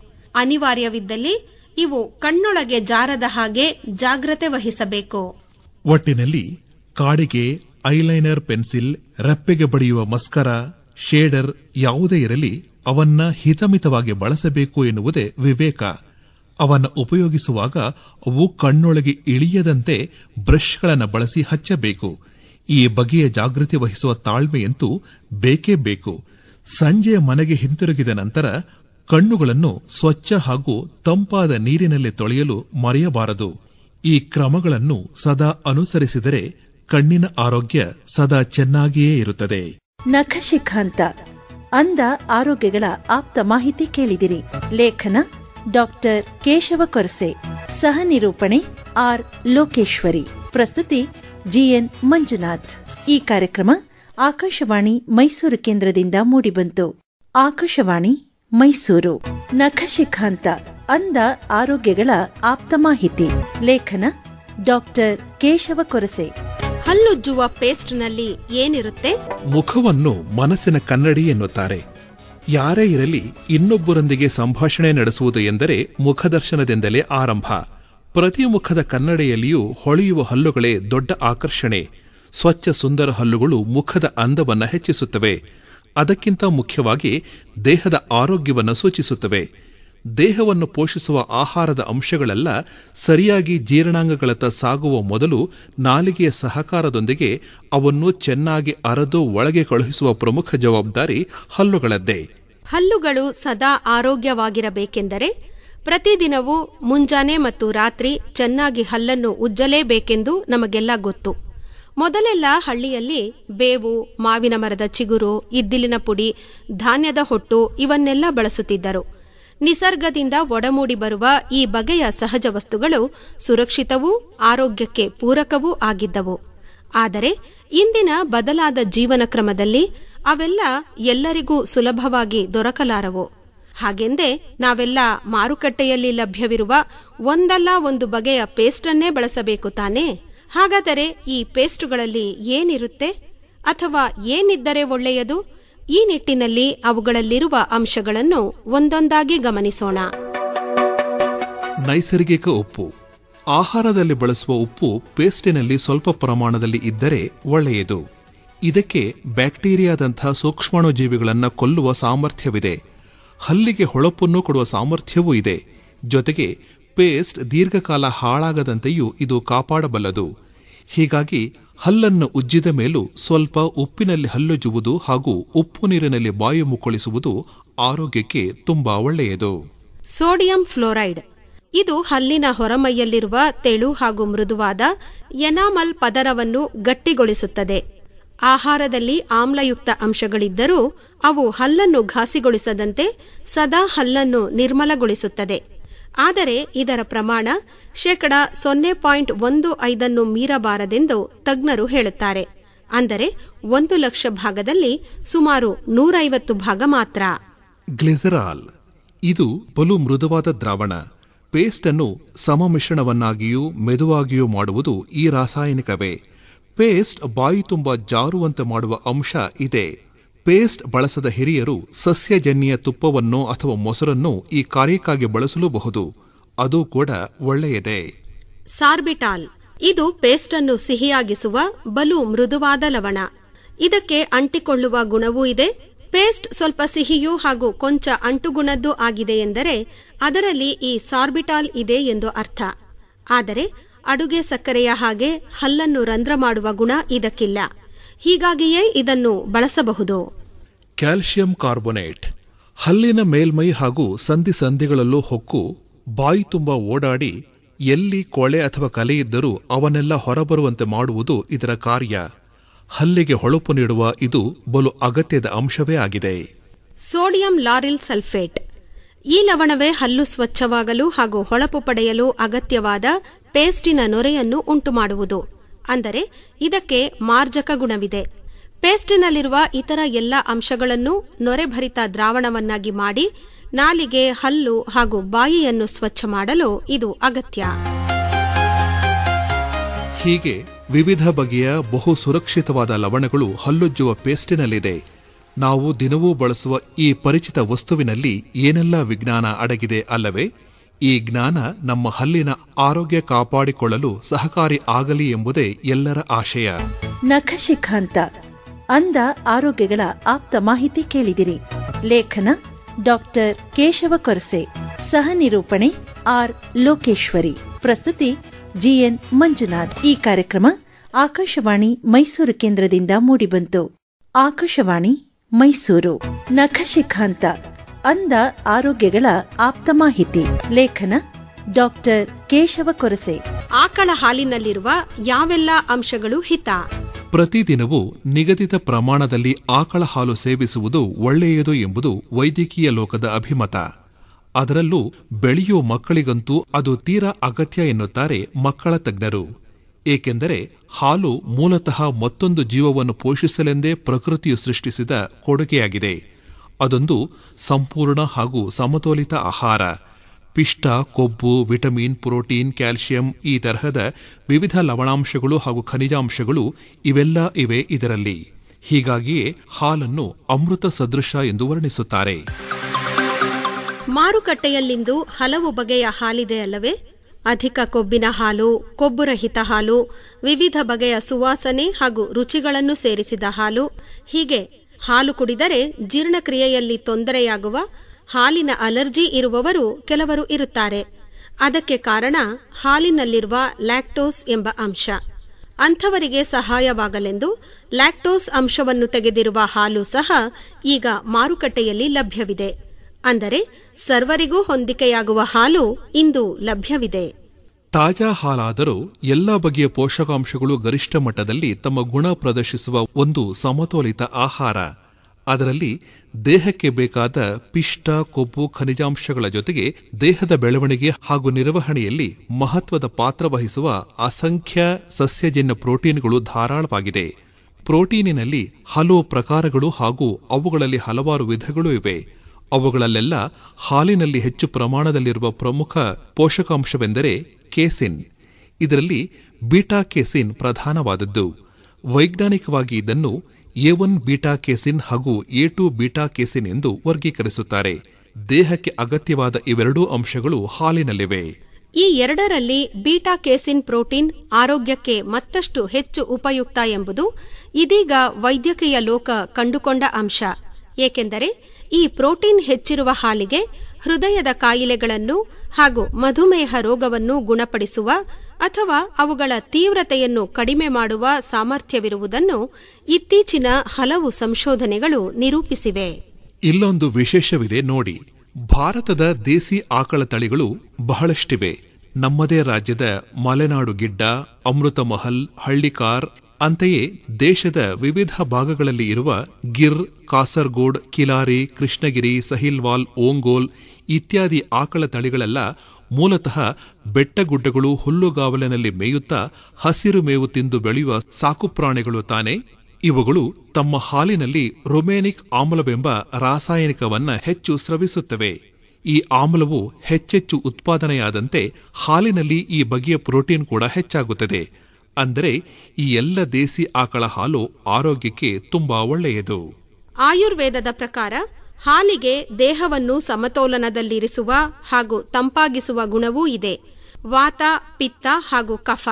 ಅನಿವಾರ್ಯವಿದ್ದಲ್ಲಿ ಇವು ಕಣ್ಣೊಳಗೆ ಜಾರದ ಹಾಗೆ ಜಾಗ್ರತೆ ವಹಿಸಬೇಕು ಒಟ್ಟಿನಲ್ಲಿ ಕಾಡಿಗೆ ಐಲೈನರ್ ಪೆನ್ಸಿಲ್ ರೆಪ್ಪೆಗೆ ಬಡಿಯುವ ಮಸ್ಕರ ಶೇಡರ್ ಯಾವುದೇ ಇರಲಿ ಅವನ್ನ ಹಿತಮಿತವಾಗಿ ಬಳಸಬೇಕು ಎನ್ನುವುದೇ ವಿವೇಕ ಅವನ್ನು ಉಪಯೋಗಿಸುವಾಗ ಅವು ಕಣ್ಣೊಳಗೆ ಇಳಿಯದಂತೆ ಬ್ರಷ್ಗಳನ್ನು ಬಳಸಿ ಹಚ್ಚಬೇಕು ಈ ಬಗೆಯ ಜಾಗೃತಿ ವಹಿಸುವ ತಾಳ್ಮೆಯಂತೂ ಬೇಕೇ ಬೇಕು ಸಂಜೆಯ ಮನೆಗೆ ಹಿಂತಿರುಗಿದ ನಂತರ ಕಣ್ಣುಗಳನ್ನು ಸ್ವಚ್ಛ ಹಾಗೂ ತಂಪಾದ ನೀರಿನಲ್ಲಿ ತೊಳೆಯಲು ಮರೆಯಬಾರದು ಈ ಕ್ರಮಗಳನ್ನು ಸದಾ ಅನುಸರಿಸಿದರೆ ಕಣ್ಣಿನ ಆರೋಗ್ಯ ಸದಾ ಚೆನ್ನಾಗಿಯೇ ಇರುತ್ತದೆ ನಖಶಿಖಾಂತ ಅಂದ ಆರೋಗ್ಯಗಳ ಆಪ್ತ ಮಾಹಿತಿ ಕೇಳಿದಿರಿ ಲೇಖನ ಡಾಕ್ಟರ್ ಕೇಶವ ಕೊರಸೆ ಸಹ ನಿರೂಪಣೆ ಆರ್ ಲೋಕೇಶ್ವರಿ ಪ್ರಸ್ತುತಿ ಜಿಎನ್ ಮಂಜುನಾಥ್ ಈ ಕಾರ್ಯಕ್ರಮ ಆಕಾಶವಾಣಿ ಮೈಸೂರು ಕೇಂದ್ರದಿಂದ ಮೂಡಿಬಂತು ಆಕಾಶವಾಣಿ ಮೈಸೂರು ನಖಶಿಖಾಂತ ಅಂದ ಆರೋಗ್ಯಗಳ ಆಪ್ತ ಮಾಹಿತಿ ಲೇಖನ ಡಾಕ್ಟರ್ ಕೇಶವ ಕೊರಸೆ ಹಲ್ಲುಜ್ಜುವ ಪೇಸ್ಟ್ನಲ್ಲಿ ಏನಿರುತ್ತೆ ಮುಖವನ್ನು ಮನಸ್ಸಿನ ಕನ್ನಡಿ ಎನ್ನುತ್ತಾರೆ ಯಾರೇ ಇರಲಿ ಇನ್ನೊಬ್ಬರೊಂದಿಗೆ ಸಂಭಾಷಣೆ ನಡೆಸುವುದು ಎಂದರೆ ಮುಖದರ್ಶನದಿಂದಲೇ ಆರಂಭ ಪ್ರತಿ ಮುಖದ ಕನ್ನಡೆಯಲ್ಲಿಯೂ ಹೊಳೆಯುವ ಹಲ್ಲುಗಳೇ ದೊಡ್ಡ ಆಕರ್ಷಣೆ ಸ್ವಚ್ಛ ಸುಂದರ ಹಲ್ಲುಗಳು ಮುಖದ ಅಂದವನ್ನು ಹೆಚ್ಚಿಸುತ್ತವೆ ಅದಕ್ಕಿಂತ ಮುಖ್ಯವಾಗಿ ದೇಹದ ಆರೋಗ್ಯವನ್ನು ಸೂಚಿಸುತ್ತವೆ ದೇಹವನ್ನು ಪೋಷಿಸುವ ಆಹಾರದ ಅಂಶಗಳೆಲ್ಲ ಸರಿಯಾಗಿ ಜೀರ್ಣಾಂಗಗಳತ್ತ ಸಾಗುವ ಮೊದಲು ನಾಲಿಗೆಯ ಸಹಕಾರದೊಂದಿಗೆ ಅವನ್ನು ಚೆನ್ನಾಗಿ ಅರದು ಒಳಗೆ ಕಳುಹಿಸುವ ಪ್ರಮುಖ ಜವಾಬ್ದಾರಿ ಹಲ್ಲುಗಳದ್ದೇ ಹಲ್ಲುಗಳು ಸದಾ ಆರೋಗ್ಯವಾಗಿರಬೇಕೆಂದರೆ ಪ್ರತಿದಿನವೂ ಮುಂಜಾನೆ ಮತ್ತು ರಾತ್ರಿ ಚೆನ್ನಾಗಿ ಹಲ್ಲನ್ನು ಉಜ್ಜಲೇಬೇಕೆಂದು ನಮಗೆಲ್ಲ ಗೊತ್ತು ಮೊದಲೆಲ್ಲ ಹಳ್ಳಿಯಲ್ಲಿ ಬೇವು ಮಾವಿನ ಮರದ ಚಿಗುರು ಇದ್ದಿಲಿನ ಪುಡಿ ಧಾನ್ಯದ ಹೊಟ್ಟು ಇವನ್ನೆಲ್ಲ ಬಳಸುತ್ತಿದ್ದರು ನಿಸರ್ಗದಿಂದ ಒಡಮೂಡಿ ಬರುವ ಈ ಬಗೆಯ ಸಹಜ ವಸ್ತುಗಳು ಸುರಕ್ಷಿತವೂ ಆರೋಗ್ಯಕ್ಕೆ ಪೂರಕವೂ ಆಗಿದ್ದವು ಆದರೆ ಇಂದಿನ ಬದಲಾದ ಜೀವನ ಕ್ರಮದಲ್ಲಿ ಅವೆಲ್ಲ ಎಲ್ಲರಿಗೂ ಸುಲಭವಾಗಿ ದೊರಕಲಾರವು ಹಾಗೆಂದೇ ನಾವೆಲ್ಲ ಮಾರುಕಟ್ಟೆಯಲ್ಲಿ ಲಭ್ಯವಿರುವ ಒಂದಲ್ಲ ಒಂದು ಬಗೆಯ ಪೇಸ್ಟನ್ನೇ ಬಳಸಬೇಕು ತಾನೇ ಹಾಗಾದರೆ ಈ ಪೇಸ್ಟ್ಗಳಲ್ಲಿ ಏನಿರುತ್ತೆ ಅಥವಾ ಏನಿದ್ದರೆ ಒಳ್ಳೆಯದು ಈ ನಿಟ್ಟಿನಲ್ಲಿ ಅವುಗಳಲ್ಲಿರುವ ಅಂಶಗಳನ್ನು ಒಂದೊಂದಾಗಿ ಗಮನಿಸೋಣ ನೈಸರ್ಗಿಕ ಉಪ್ಪು ಆಹಾರದಲ್ಲಿ ಬಳಸುವ ಉಪ್ಪು ಪೇಸ್ಟಿನಲ್ಲಿ ಸ್ವಲ್ಪ ಪ್ರಮಾಣದಲ್ಲಿ ಇದ್ದರೆ ಒಳ್ಳೆಯದು ಇದಕ್ಕೆ ಬ್ಯಾಕ್ಟೀರಿಯಾದಂಥ ಸೂಕ್ಷ್ಮಾಣುಜೀವಿಗಳನ್ನು ಕೊಲ್ಲುವ ಸಾಮರ್ಥ್ಯವಿದೆ ಹಲ್ಲಿಗೆ ಹೊಳಪನ್ನು ಕೊಡುವ ಸಾಮರ್ಥ್ಯವೂ ಇದೆ ಜೊತೆಗೆ ಪೇಸ್ಟ್ ದೀರ್ಘಕಾಲ ಹಾಳಾಗದಂತೆಯೂ ಇದು ಕಾಪಾಡಬಲ್ಲದು ಹೀಗಾಗಿ ಹಲ್ಲನ್ನು ಉಜ್ಜಿದ ಮೇಲೂ ಸ್ವಲ್ಪ ಉಪ್ಪಿನಲ್ಲಿ ಹಲ್ಲುಜ್ಜುವುದು ಹಾಗೂ ಉಪ್ಪು ನೀರಿನಲ್ಲಿ ಬಾಯಿ ಮುಕ್ಕಳಿಸುವುದು ಆರೋಗ್ಯಕ್ಕೆ ತುಂಬಾ ಒಳ್ಳೆಯದು ಸೋಡಿಯಂ ಫ್ಲೋರೈಡ್ ಇದು ಹಲ್ಲಿನ ಹೊರಮೈಯಲ್ಲಿರುವ ತೆಳು ಹಾಗೂ ಮೃದುವಾದ ಎನಾಮಲ್ ಪದರವನ್ನು ಗಟ್ಟಿಗೊಳಿಸುತ್ತದೆ ಆಹಾರದಲ್ಲಿ ಆಮ್ಲಯುಕ್ತ ಅಂಶಗಳಿದ್ದರೂ ಅವು ಹಲ್ಲನ್ನು ಘಾಸಿಗೊಳಿಸದಂತೆ ಸದಾ ಹಲ್ಲನ್ನು ನಿರ್ಮಲಗೊಳಿಸುತ್ತದೆ ಆದರೆ ಇದರ ಪ್ರಮಾಣ ಶೇಕಡ ಸೊನ್ನೆ ಪಾಯಿಂಟ್ ಒಂದು ಐದನ್ನು ಮೀರಬಾರದೆಂದು ತಜ್ಞರು ಹೇಳುತ್ತಾರೆ ಅಂದರೆ ಒಂದು ಲಕ್ಷ ಭಾಗದಲ್ಲಿ ಸುಮಾರು ನೂರೈವತ್ತು ಭಾಗ ಮಾತ್ರ ಗ್ಲಿಸರಾಲ್ ಇದು ಬಲು ಮೃದುವಾದ ದ್ರಾವಣ ಪೇಸ್ಟ್ ಅನ್ನು ಸಮಮಿಶ್ರಣವನ್ನಾಗಿಯೂ ಮೆದುವಾಗಿಯೂ ಮಾಡುವುದು ಈ ರಾಸಾಯನಿಕವೇ ಪೇಸ್ಟ್ ಬಾಯಿ ತುಂಬ ಜಾರುವಂತೆ ಮಾಡುವ ಅಂಶ ಇದೆ ಪೇಸ್ಟ್ ಬಳಸದ ಹಿರಿಯರು ಸಸ್ಯಜನ್ಯ ತುಪ್ಪವನ್ನು ಅಥವಾ ಮೊಸರನ್ನು ಈ ಕಾರ್ಯಕ್ಕಾಗಿ ಬಳಸಲೂಬಹುದು ಅದು ಕೂಡ ಒಳ್ಳೆಯದೇ ಸಾರ್ಬಿಟಾಲ್ ಇದು ಪೇಸ್ಟ್ ಅನ್ನು ಸಿಹಿಯಾಗಿಸುವ ಬಲು ಮೃದುವಾದ ಲವಣ ಇದಕ್ಕೆ ಅಂಟಿಕೊಳ್ಳುವ ಗುಣವೂ ಇದೆ ಪೇಸ್ಟ್ ಸ್ವಲ್ಪ ಸಿಹಿಯೂ ಹಾಗೂ ಕೊಂಚ ಅಂಟುಗುಣದ್ದು ಆಗಿದೆ ಎಂದರೆ ಅದರಲ್ಲಿ ಈ ಸಾರ್ಬಿಟಾಲ್ ಇದೆ ಎಂದು ಅರ್ಥ ಆದರೆ ಅಡುಗೆ ಸಕ್ಕರೆಯ ಹಾಗೆ ಹಲ್ಲನ್ನು ರಂಧ್ರ ಮಾಡುವ ಗುಣ ಇದಕ್ಕಿಲ್ಲ ಹೀಗಾಗಿಯೇ ಇದನ್ನು ಬಳಸಬಹುದು ಕ್ಯಾಲ್ಸಿಯಂ ಕಾರ್ಬೊನೇಟ್ ಹಲ್ಲಿನ ಮೇಲ್ಮೈ ಹಾಗೂ ಸಂಧಿ ಸಂಧಿಗಳಲ್ಲೂ ಹೊಕ್ಕು ಬಾಯಿ ತುಂಬ ಓಡಾಡಿ ಎಲ್ಲಿ ಕೊಳೆ ಅಥವಾ ಕಲೆ ಇದ್ದರೂ ಅವನ್ನೆಲ್ಲ ಹೊರಬರುವಂತೆ ಮಾಡುವುದು ಇದರ ಕಾರ್ಯ ಹಲ್ಲಿಗೆ ಹೊಳಪು ನೀಡುವ ಇದು ಬಲು ಅಗತ್ಯದ ಅಂಶವೇ ಆಗಿದೆ ಸೋಡಿಯಂ ಲಾರಿಲ್ ಸಲ್ಫೇಟ್ ಈ ಲವಣವೇ ಹಲ್ಲು ಸ್ವಚ್ಛವಾಗಲು ಹಾಗೂ ಹೊಳಪು ಪಡೆಯಲು ಅಗತ್ಯವಾದ ಪೇಸ್ಟಿನ ನೊರೆಯನ್ನು ಉಂಟುಮಾಡುವುದು ಅಂದರೆ ಇದಕ್ಕೆ ಮಾರ್ಜಕ ಗುಣವಿದೆ ಪೇಸ್ಟಿನಲ್ಲಿರುವ ಇತರ ಎಲ್ಲ ಅಂಶಗಳನ್ನು ನೊರೆಭರಿತ ದ್ರಾವಣವನ್ನಾಗಿ ಮಾಡಿ ನಾಲಿಗೆ ಹಲ್ಲು ಹಾಗೂ ಬಾಯಿಯನ್ನು ಸ್ವಚ್ಛ ಮಾಡಲು ಇದು ಅಗತ್ಯ ಹೀಗೆ ವಿವಿಧ ಬಗೆಯ ಬಹು ಸುರಕ್ಷಿತವಾದ ಲವಣಗಳು ಹಲ್ಲುಜ್ಜುವ ಪೇಸ್ಟಿನಲ್ಲಿದೆ ನಾವು ದಿನವೂ ಬಳಸುವ ಈ ಪರಿಚಿತ ವಸ್ತುವಿನಲ್ಲಿ ಏನೆಲ್ಲ ವಿಜ್ಞಾನ ಅಡಗಿದೆ ಅಲ್ಲವೇ ಈ ಜ್ಞಾನ ನಮ್ಮ ಹಲ್ಲಿನ ಆರೋಗ್ಯ ಕಾಪಾಡಿಕೊಳ್ಳಲು ಸಹಕಾರಿ ಆಗಲಿ ಎಂಬುದೇ ಎಲ್ಲರ ಆಶಯ ನಖಶಿಖಾಂತ ಅಂದ ಆರೋಗ್ಯಗಳ ಆಪ್ತ ಮಾಹಿತಿ ಕೇಳಿದಿರಿ ಲೇಖನ ಡಾಕ್ಟರ್ ಕೇಶವ ಕೊರಸೆ ಸಹ ನಿರೂಪಣೆ ಆರ್ ಲೋಕೇಶ್ವರಿ ಪ್ರಸ್ತುತಿ ಜಿಎನ್ ಮಂಜುನಾಥ್ ಈ ಕಾರ್ಯಕ್ರಮ ಆಕಾಶವಾಣಿ ಮೈಸೂರು ಕೇಂದ್ರದಿಂದ ಮೂಡಿಬಂತು ಆಕಾಶವಾಣಿ ಮೈಸೂರು ನಖಶಿಖಾಂತ ಅಂದ ಆರೋಗ್ಯಗಳ ಆಪ್ತ ಮಾಹಿತಿ ಲೇಖನ ಡಾಕ್ಟರ್ ಕೇಶವ ಕೊರಸೆ ಆಕಳ ಹಾಲಿನಲ್ಲಿರುವ ಯಾವೆಲ್ಲ ಅಂಶಗಳು ಹಿತ ಪ್ರತಿದಿನವೂ ನಿಗದಿತ ಪ್ರಮಾಣದಲ್ಲಿ ಆಕಳ ಹಾಲು ಸೇವಿಸುವುದು ಒಳ್ಳೆಯದು ಎಂಬುದು ವೈದ್ಯಕೀಯ ಲೋಕದ ಅಭಿಮತ ಅದರಲ್ಲೂ ಬೆಳೆಯುವ ಮಕ್ಕಳಿಗಂತೂ ಅದು ತೀರಾ ಅಗತ್ಯ ಎನ್ನುತ್ತಾರೆ ಮಕ್ಕಳ ತಜ್ಞರು ಏಕೆಂದರೆ ಹಾಲು ಮೂಲತಃ ಮತ್ತೊಂದು ಜೀವವನ್ನು ಪೋಷಿಸಲೆಂದೇ ಪ್ರಕೃತಿಯು ಸೃಷ್ಟಿಸಿದ ಕೊಡುಗೆಯಾಗಿದೆ ಅದೊಂದು ಸಂಪೂರ್ಣ ಹಾಗೂ ಸಮತೋಲಿತ ಆಹಾರ ಪಿಷ್ಟ ಕೊಬ್ಬು ವಿಟಮಿನ್ ಪ್ರೋಟೀನ್ ಕ್ಯಾಲ್ಸಿಯಂ ಈ ತರಹದ ವಿವಿಧ ಲವಣಾಂಶಗಳು ಹಾಗೂ ಖನಿಜಾಂಶಗಳು ಇವೆಲ್ಲ ಇವೆ ಇದರಲ್ಲಿ ಹೀಗಾಗಿಯೇ ಹಾಲನ್ನು ಅಮೃತ ಸದೃಶ ಎಂದು ವರ್ಣಿಸುತ್ತಾರೆ ಮಾರುಕಟ್ಟೆಯಲ್ಲಿಂದು ಹಲವು ಬಗೆಯ ಹಾಲಿದೆ ಅಲ್ಲವೇ ಅಧಿಕ ಕೊಬ್ಬಿನ ಹಾಲು ಕೊಬ್ಬುರಹಿತ ಹಾಲು ವಿವಿಧ ಬಗೆಯ ಸುವಾಸನೆ ಹಾಗೂ ರುಚಿಗಳನ್ನು ಸೇರಿಸಿದ ಹಾಲು ಹೀಗೆ ಹಾಲು ಕುಡಿದರೆ ಜೀರ್ಣಕ್ರಿಯೆಯಲ್ಲಿ ತೊಂದರೆಯಾಗುವ ಹಾಲಿನ ಅಲರ್ಜಿ ಇರುವವರು ಕೆಲವರು ಇರುತ್ತಾರೆ ಅದಕ್ಕೆ ಕಾರಣ ಹಾಲಿನಲ್ಲಿರುವ ಲ್ಯಾಕ್ಟೋಸ್ ಎಂಬ ಅಂಶ ಅಂಥವರಿಗೆ ಸಹಾಯವಾಗಲೆಂದು ಲ್ಯಾಕ್ಟೋಸ್ ಅಂಶವನ್ನು ತೆಗೆದಿರುವ ಹಾಲು ಸಹ ಈಗ ಮಾರುಕಟ್ಟೆಯಲ್ಲಿ ಲಭ್ಯವಿದೆ ಅಂದರೆ ಸರ್ವರಿಗೂ ಹೊಂದಿಕೆಯಾಗುವ ಹಾಲು ಇಂದು ಲಭ್ಯವಿದೆ ತಾಜಾ ಹಾಲಾದರೂ ಎಲ್ಲ ಬಗೆಯ ಪೋಷಕಾಂಶಗಳು ಗರಿಷ್ಠ ಮಟ್ಟದಲ್ಲಿ ತಮ್ಮ ಗುಣ ಪ್ರದರ್ಶಿಸುವ ಒಂದು ಸಮತೋಲಿತ ಆಹಾರ ಅದರಲ್ಲಿ ದೇಹಕ್ಕೆ ಬೇಕಾದ ಪಿಷ್ಟ ಕೊಬ್ಬು ಖನಿಜಾಂಶಗಳ ಜೊತೆಗೆ ದೇಹದ ಬೆಳವಣಿಗೆ ಹಾಗೂ ನಿರ್ವಹಣೆಯಲ್ಲಿ ಮಹತ್ವದ ಪಾತ್ರ ವಹಿಸುವ ಅಸಂಖ್ಯ ಸಸ್ಯಜನ್ಯ ಪ್ರೋಟೀನ್ಗಳು ಧಾರಾಳವಾಗಿದೆ ಪ್ರೋಟೀನಿನಲ್ಲಿ ಹಲವು ಪ್ರಕಾರಗಳು ಹಾಗೂ ಅವುಗಳಲ್ಲಿ ಹಲವಾರು ವಿಧಗಳು ಇವೆ ಅವುಗಳಲ್ಲೆಲ್ಲ ಹಾಲಿನಲ್ಲಿ ಹೆಚ್ಚು ಪ್ರಮಾಣದಲ್ಲಿರುವ ಪ್ರಮುಖ ಪೋಷಕಾಂಶವೆಂದರೆ ಕೇಸಿನ್ ಇದರಲ್ಲಿ ಬೀಟಾ ಕೇಸಿನ್ ಪ್ರಧಾನವಾದದ್ದು ವೈಜ್ಞಾನಿಕವಾಗಿ ಇದನ್ನು ಎ ಒನ್ ಬೀಟಾ ಕೇಸಿನ್ ಹಾಗೂ ಎ ಟು ಬೀಟಾ ಕೇಸಿನ್ ಎಂದು ವರ್ಗೀಕರಿಸುತ್ತಾರೆ ದೇಹಕ್ಕೆ ಅಗತ್ಯವಾದ ಇವೆರಡೂ ಅಂಶಗಳು ಹಾಲಿನಲ್ಲಿವೆ ಈ ಎರಡರಲ್ಲಿ ಬೀಟಾ ಕೇಸಿನ್ ಪ್ರೋಟೀನ್ ಆರೋಗ್ಯಕ್ಕೆ ಮತ್ತಷ್ಟು ಹೆಚ್ಚು ಉಪಯುಕ್ತ ಎಂಬುದು ಇದೀಗ ವೈದ್ಯಕೀಯ ಲೋಕ ಕಂಡುಕೊಂಡ ಅಂಶ ಏಕೆಂದರೆ ಈ ಪ್ರೋಟೀನ್ ಹೆಚ್ಚಿರುವ ಹಾಲಿಗೆ ಹೃದಯದ ಕಾಯಿಲೆಗಳನ್ನು ಹಾಗೂ ಮಧುಮೇಹ ರೋಗವನ್ನು ಗುಣಪಡಿಸುವ ಅಥವಾ ಅವುಗಳ ತೀವ್ರತೆಯನ್ನು ಕಡಿಮೆ ಮಾಡುವ ಸಾಮರ್ಥ್ಯವಿರುವುದನ್ನು ಇತ್ತೀಚಿನ ಹಲವು ಸಂಶೋಧನೆಗಳು ನಿರೂಪಿಸಿವೆ ಇಲ್ಲೊಂದು ವಿಶೇಷವಿದೆ ನೋಡಿ ಭಾರತದ ದೇಸಿ ಆಕಳ ತಳಿಗಳು ಬಹಳಷ್ಟಿವೆ ನಮ್ಮದೇ ರಾಜ್ಯದ ಮಲೆನಾಡು ಗಿಡ್ಡ ಅಮೃತಮಹಲ್ ಹಳ್ಳಿಕಾರ್ ಅಂತೆಯೇ ದೇಶದ ವಿವಿಧ ಭಾಗಗಳಲ್ಲಿ ಇರುವ ಗಿರ್ ಕಾಸರ್ಗೋಡ್ ಕಿಲಾರಿ ಕೃಷ್ಣಗಿರಿ ಸಹಿಲ್ವಾಲ್ ಓಂಗೋಲ್ ಇತ್ಯಾದಿ ಆಕಳ ತಳಿಗಳೆಲ್ಲ ಮೂಲತಃ ಬೆಟ್ಟಗುಡ್ಡಗಳು ಹುಲ್ಲುಗಾವಲಿನಲ್ಲಿ ಮೇಯುತ್ತಾ ಹಸಿರು ಮೇವು ತಿಂದು ಬೆಳೆಯುವ ಸಾಕುಪ್ರಾಣಿಗಳು ತಾನೆ ಇವುಗಳು ತಮ್ಮ ಹಾಲಿನಲ್ಲಿ ರೊಮೇನಿಕ್ ಆಮ್ಲವೆಂಬ ರಾಸಾಯನಿಕವನ್ನ ಹೆಚ್ಚು ಸ್ರವಿಸುತ್ತವೆ ಈ ಆಮ್ಲವು ಹೆಚ್ಚೆಚ್ಚು ಉತ್ಪಾದನೆಯಾದಂತೆ ಹಾಲಿನಲ್ಲಿ ಈ ಬಗೆಯ ಪ್ರೋಟೀನ್ ಕೂಡ ಹೆಚ್ಚಾಗುತ್ತದೆ ಅಂದರೆ ಈ ಎಲ್ಲ ದೇಸಿ ಆಕಳ ಹಾಲು ಆರೋಗ್ಯಕ್ಕೆ ತುಂಬಾ ಒಳ್ಳೆಯದು ಆಯುರ್ವೇದದ ಪ್ರಕಾರ ಹಾಲಿಗೆ ದೇಹವನ್ನು ಸಮತೋಲನದಲ್ಲಿರಿಸುವ ಹಾಗೂ ತಂಪಾಗಿಸುವ ಗುಣವೂ ಇದೆ ವಾತ ಪಿತ್ತ ಹಾಗೂ ಕಫ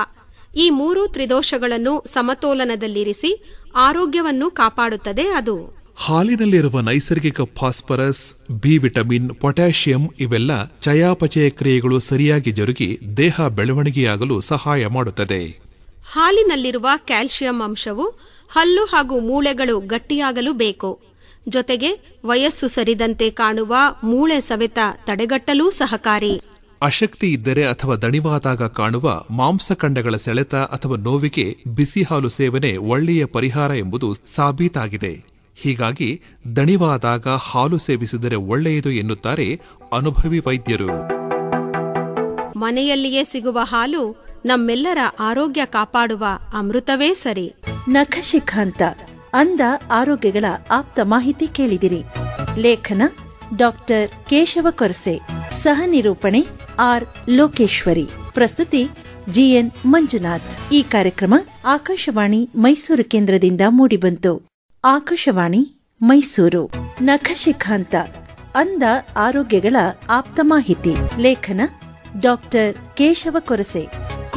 ಈ ಮೂರು ತ್ರಿದೋಷಗಳನ್ನು ಸಮತೋಲನದಲ್ಲಿರಿಸಿ ಆರೋಗ್ಯವನ್ನು ಕಾಪಾಡುತ್ತದೆ ಅದು ಹಾಲಿನಲ್ಲಿರುವ ನೈಸರ್ಗಿಕ ಫಾಸ್ಫರಸ್ ಬಿ ವಿಟಮಿನ್ ಪೊಟ್ಯಾಷಿಯಂ ಇವೆಲ್ಲ ಚಯಾಪಚಯ ಕ್ರಿಯೆಗಳು ಸರಿಯಾಗಿ ಜರುಗಿ ದೇಹ ಬೆಳವಣಿಗೆಯಾಗಲು ಸಹಾಯ ಮಾಡುತ್ತದೆ ಹಾಲಿನಲ್ಲಿರುವ ಕ್ಯಾಲ್ಸಿಯಂ ಅಂಶವು ಹಲ್ಲು ಹಾಗೂ ಮೂಳೆಗಳು ಗಟ್ಟಿಯಾಗಲು ಬೇಕು ಜೊತೆಗೆ ವಯಸ್ಸು ಸರಿದಂತೆ ಕಾಣುವ ಮೂಳೆ ಸವೆತ ತಡೆಗಟ್ಟಲೂ ಸಹಕಾರಿ ಅಶಕ್ತಿ ಇದ್ದರೆ ಅಥವಾ ದಣಿವಾದಾಗ ಕಾಣುವ ಮಾಂಸಖಂಡಗಳ ಸೆಳೆತ ಅಥವಾ ನೋವಿಗೆ ಬಿಸಿ ಹಾಲು ಸೇವನೆ ಒಳ್ಳೆಯ ಪರಿಹಾರ ಎಂಬುದು ಸಾಬೀತಾಗಿದೆ ಹೀಗಾಗಿ ದಣಿವಾದಾಗ ಹಾಲು ಸೇವಿಸಿದರೆ ಒಳ್ಳೆಯದು ಎನ್ನುತ್ತಾರೆ ಅನುಭವಿ ವೈದ್ಯರು ಮನೆಯಲ್ಲಿಯೇ ಸಿಗುವ ಹಾಲು ನಮ್ಮೆಲ್ಲರ ಆರೋಗ್ಯ ಕಾಪಾಡುವ ಅಮೃತವೇ ಸರಿ ನಖಶಿಖಾಂತ ಅಂದ ಆರೋಗ್ಯಗಳ ಆಪ್ತ ಮಾಹಿತಿ ಕೇಳಿದಿರಿ ಲೇಖನ ಡಾಕ್ಟರ್ ಕೇಶವ ಕೊರಸೆ ಸಹ ನಿರೂಪಣೆ ಆರ್ ಲೋಕೇಶ್ವರಿ ಪ್ರಸ್ತುತಿ ಜಿಎನ್ ಮಂಜುನಾಥ್ ಈ ಕಾರ್ಯಕ್ರಮ ಆಕಾಶವಾಣಿ ಮೈಸೂರು ಕೇಂದ್ರದಿಂದ ಮೂಡಿಬಂತು ಆಕಾಶವಾಣಿ ಮೈಸೂರು ನಖಶಿಖಾಂತ ಅಂದ ಆರೋಗ್ಯಗಳ ಆಪ್ತ ಮಾಹಿತಿ ಲೇಖನ ಡಾಕ್ಟರ್ ಕೇಶವ ಕೊರಸೆ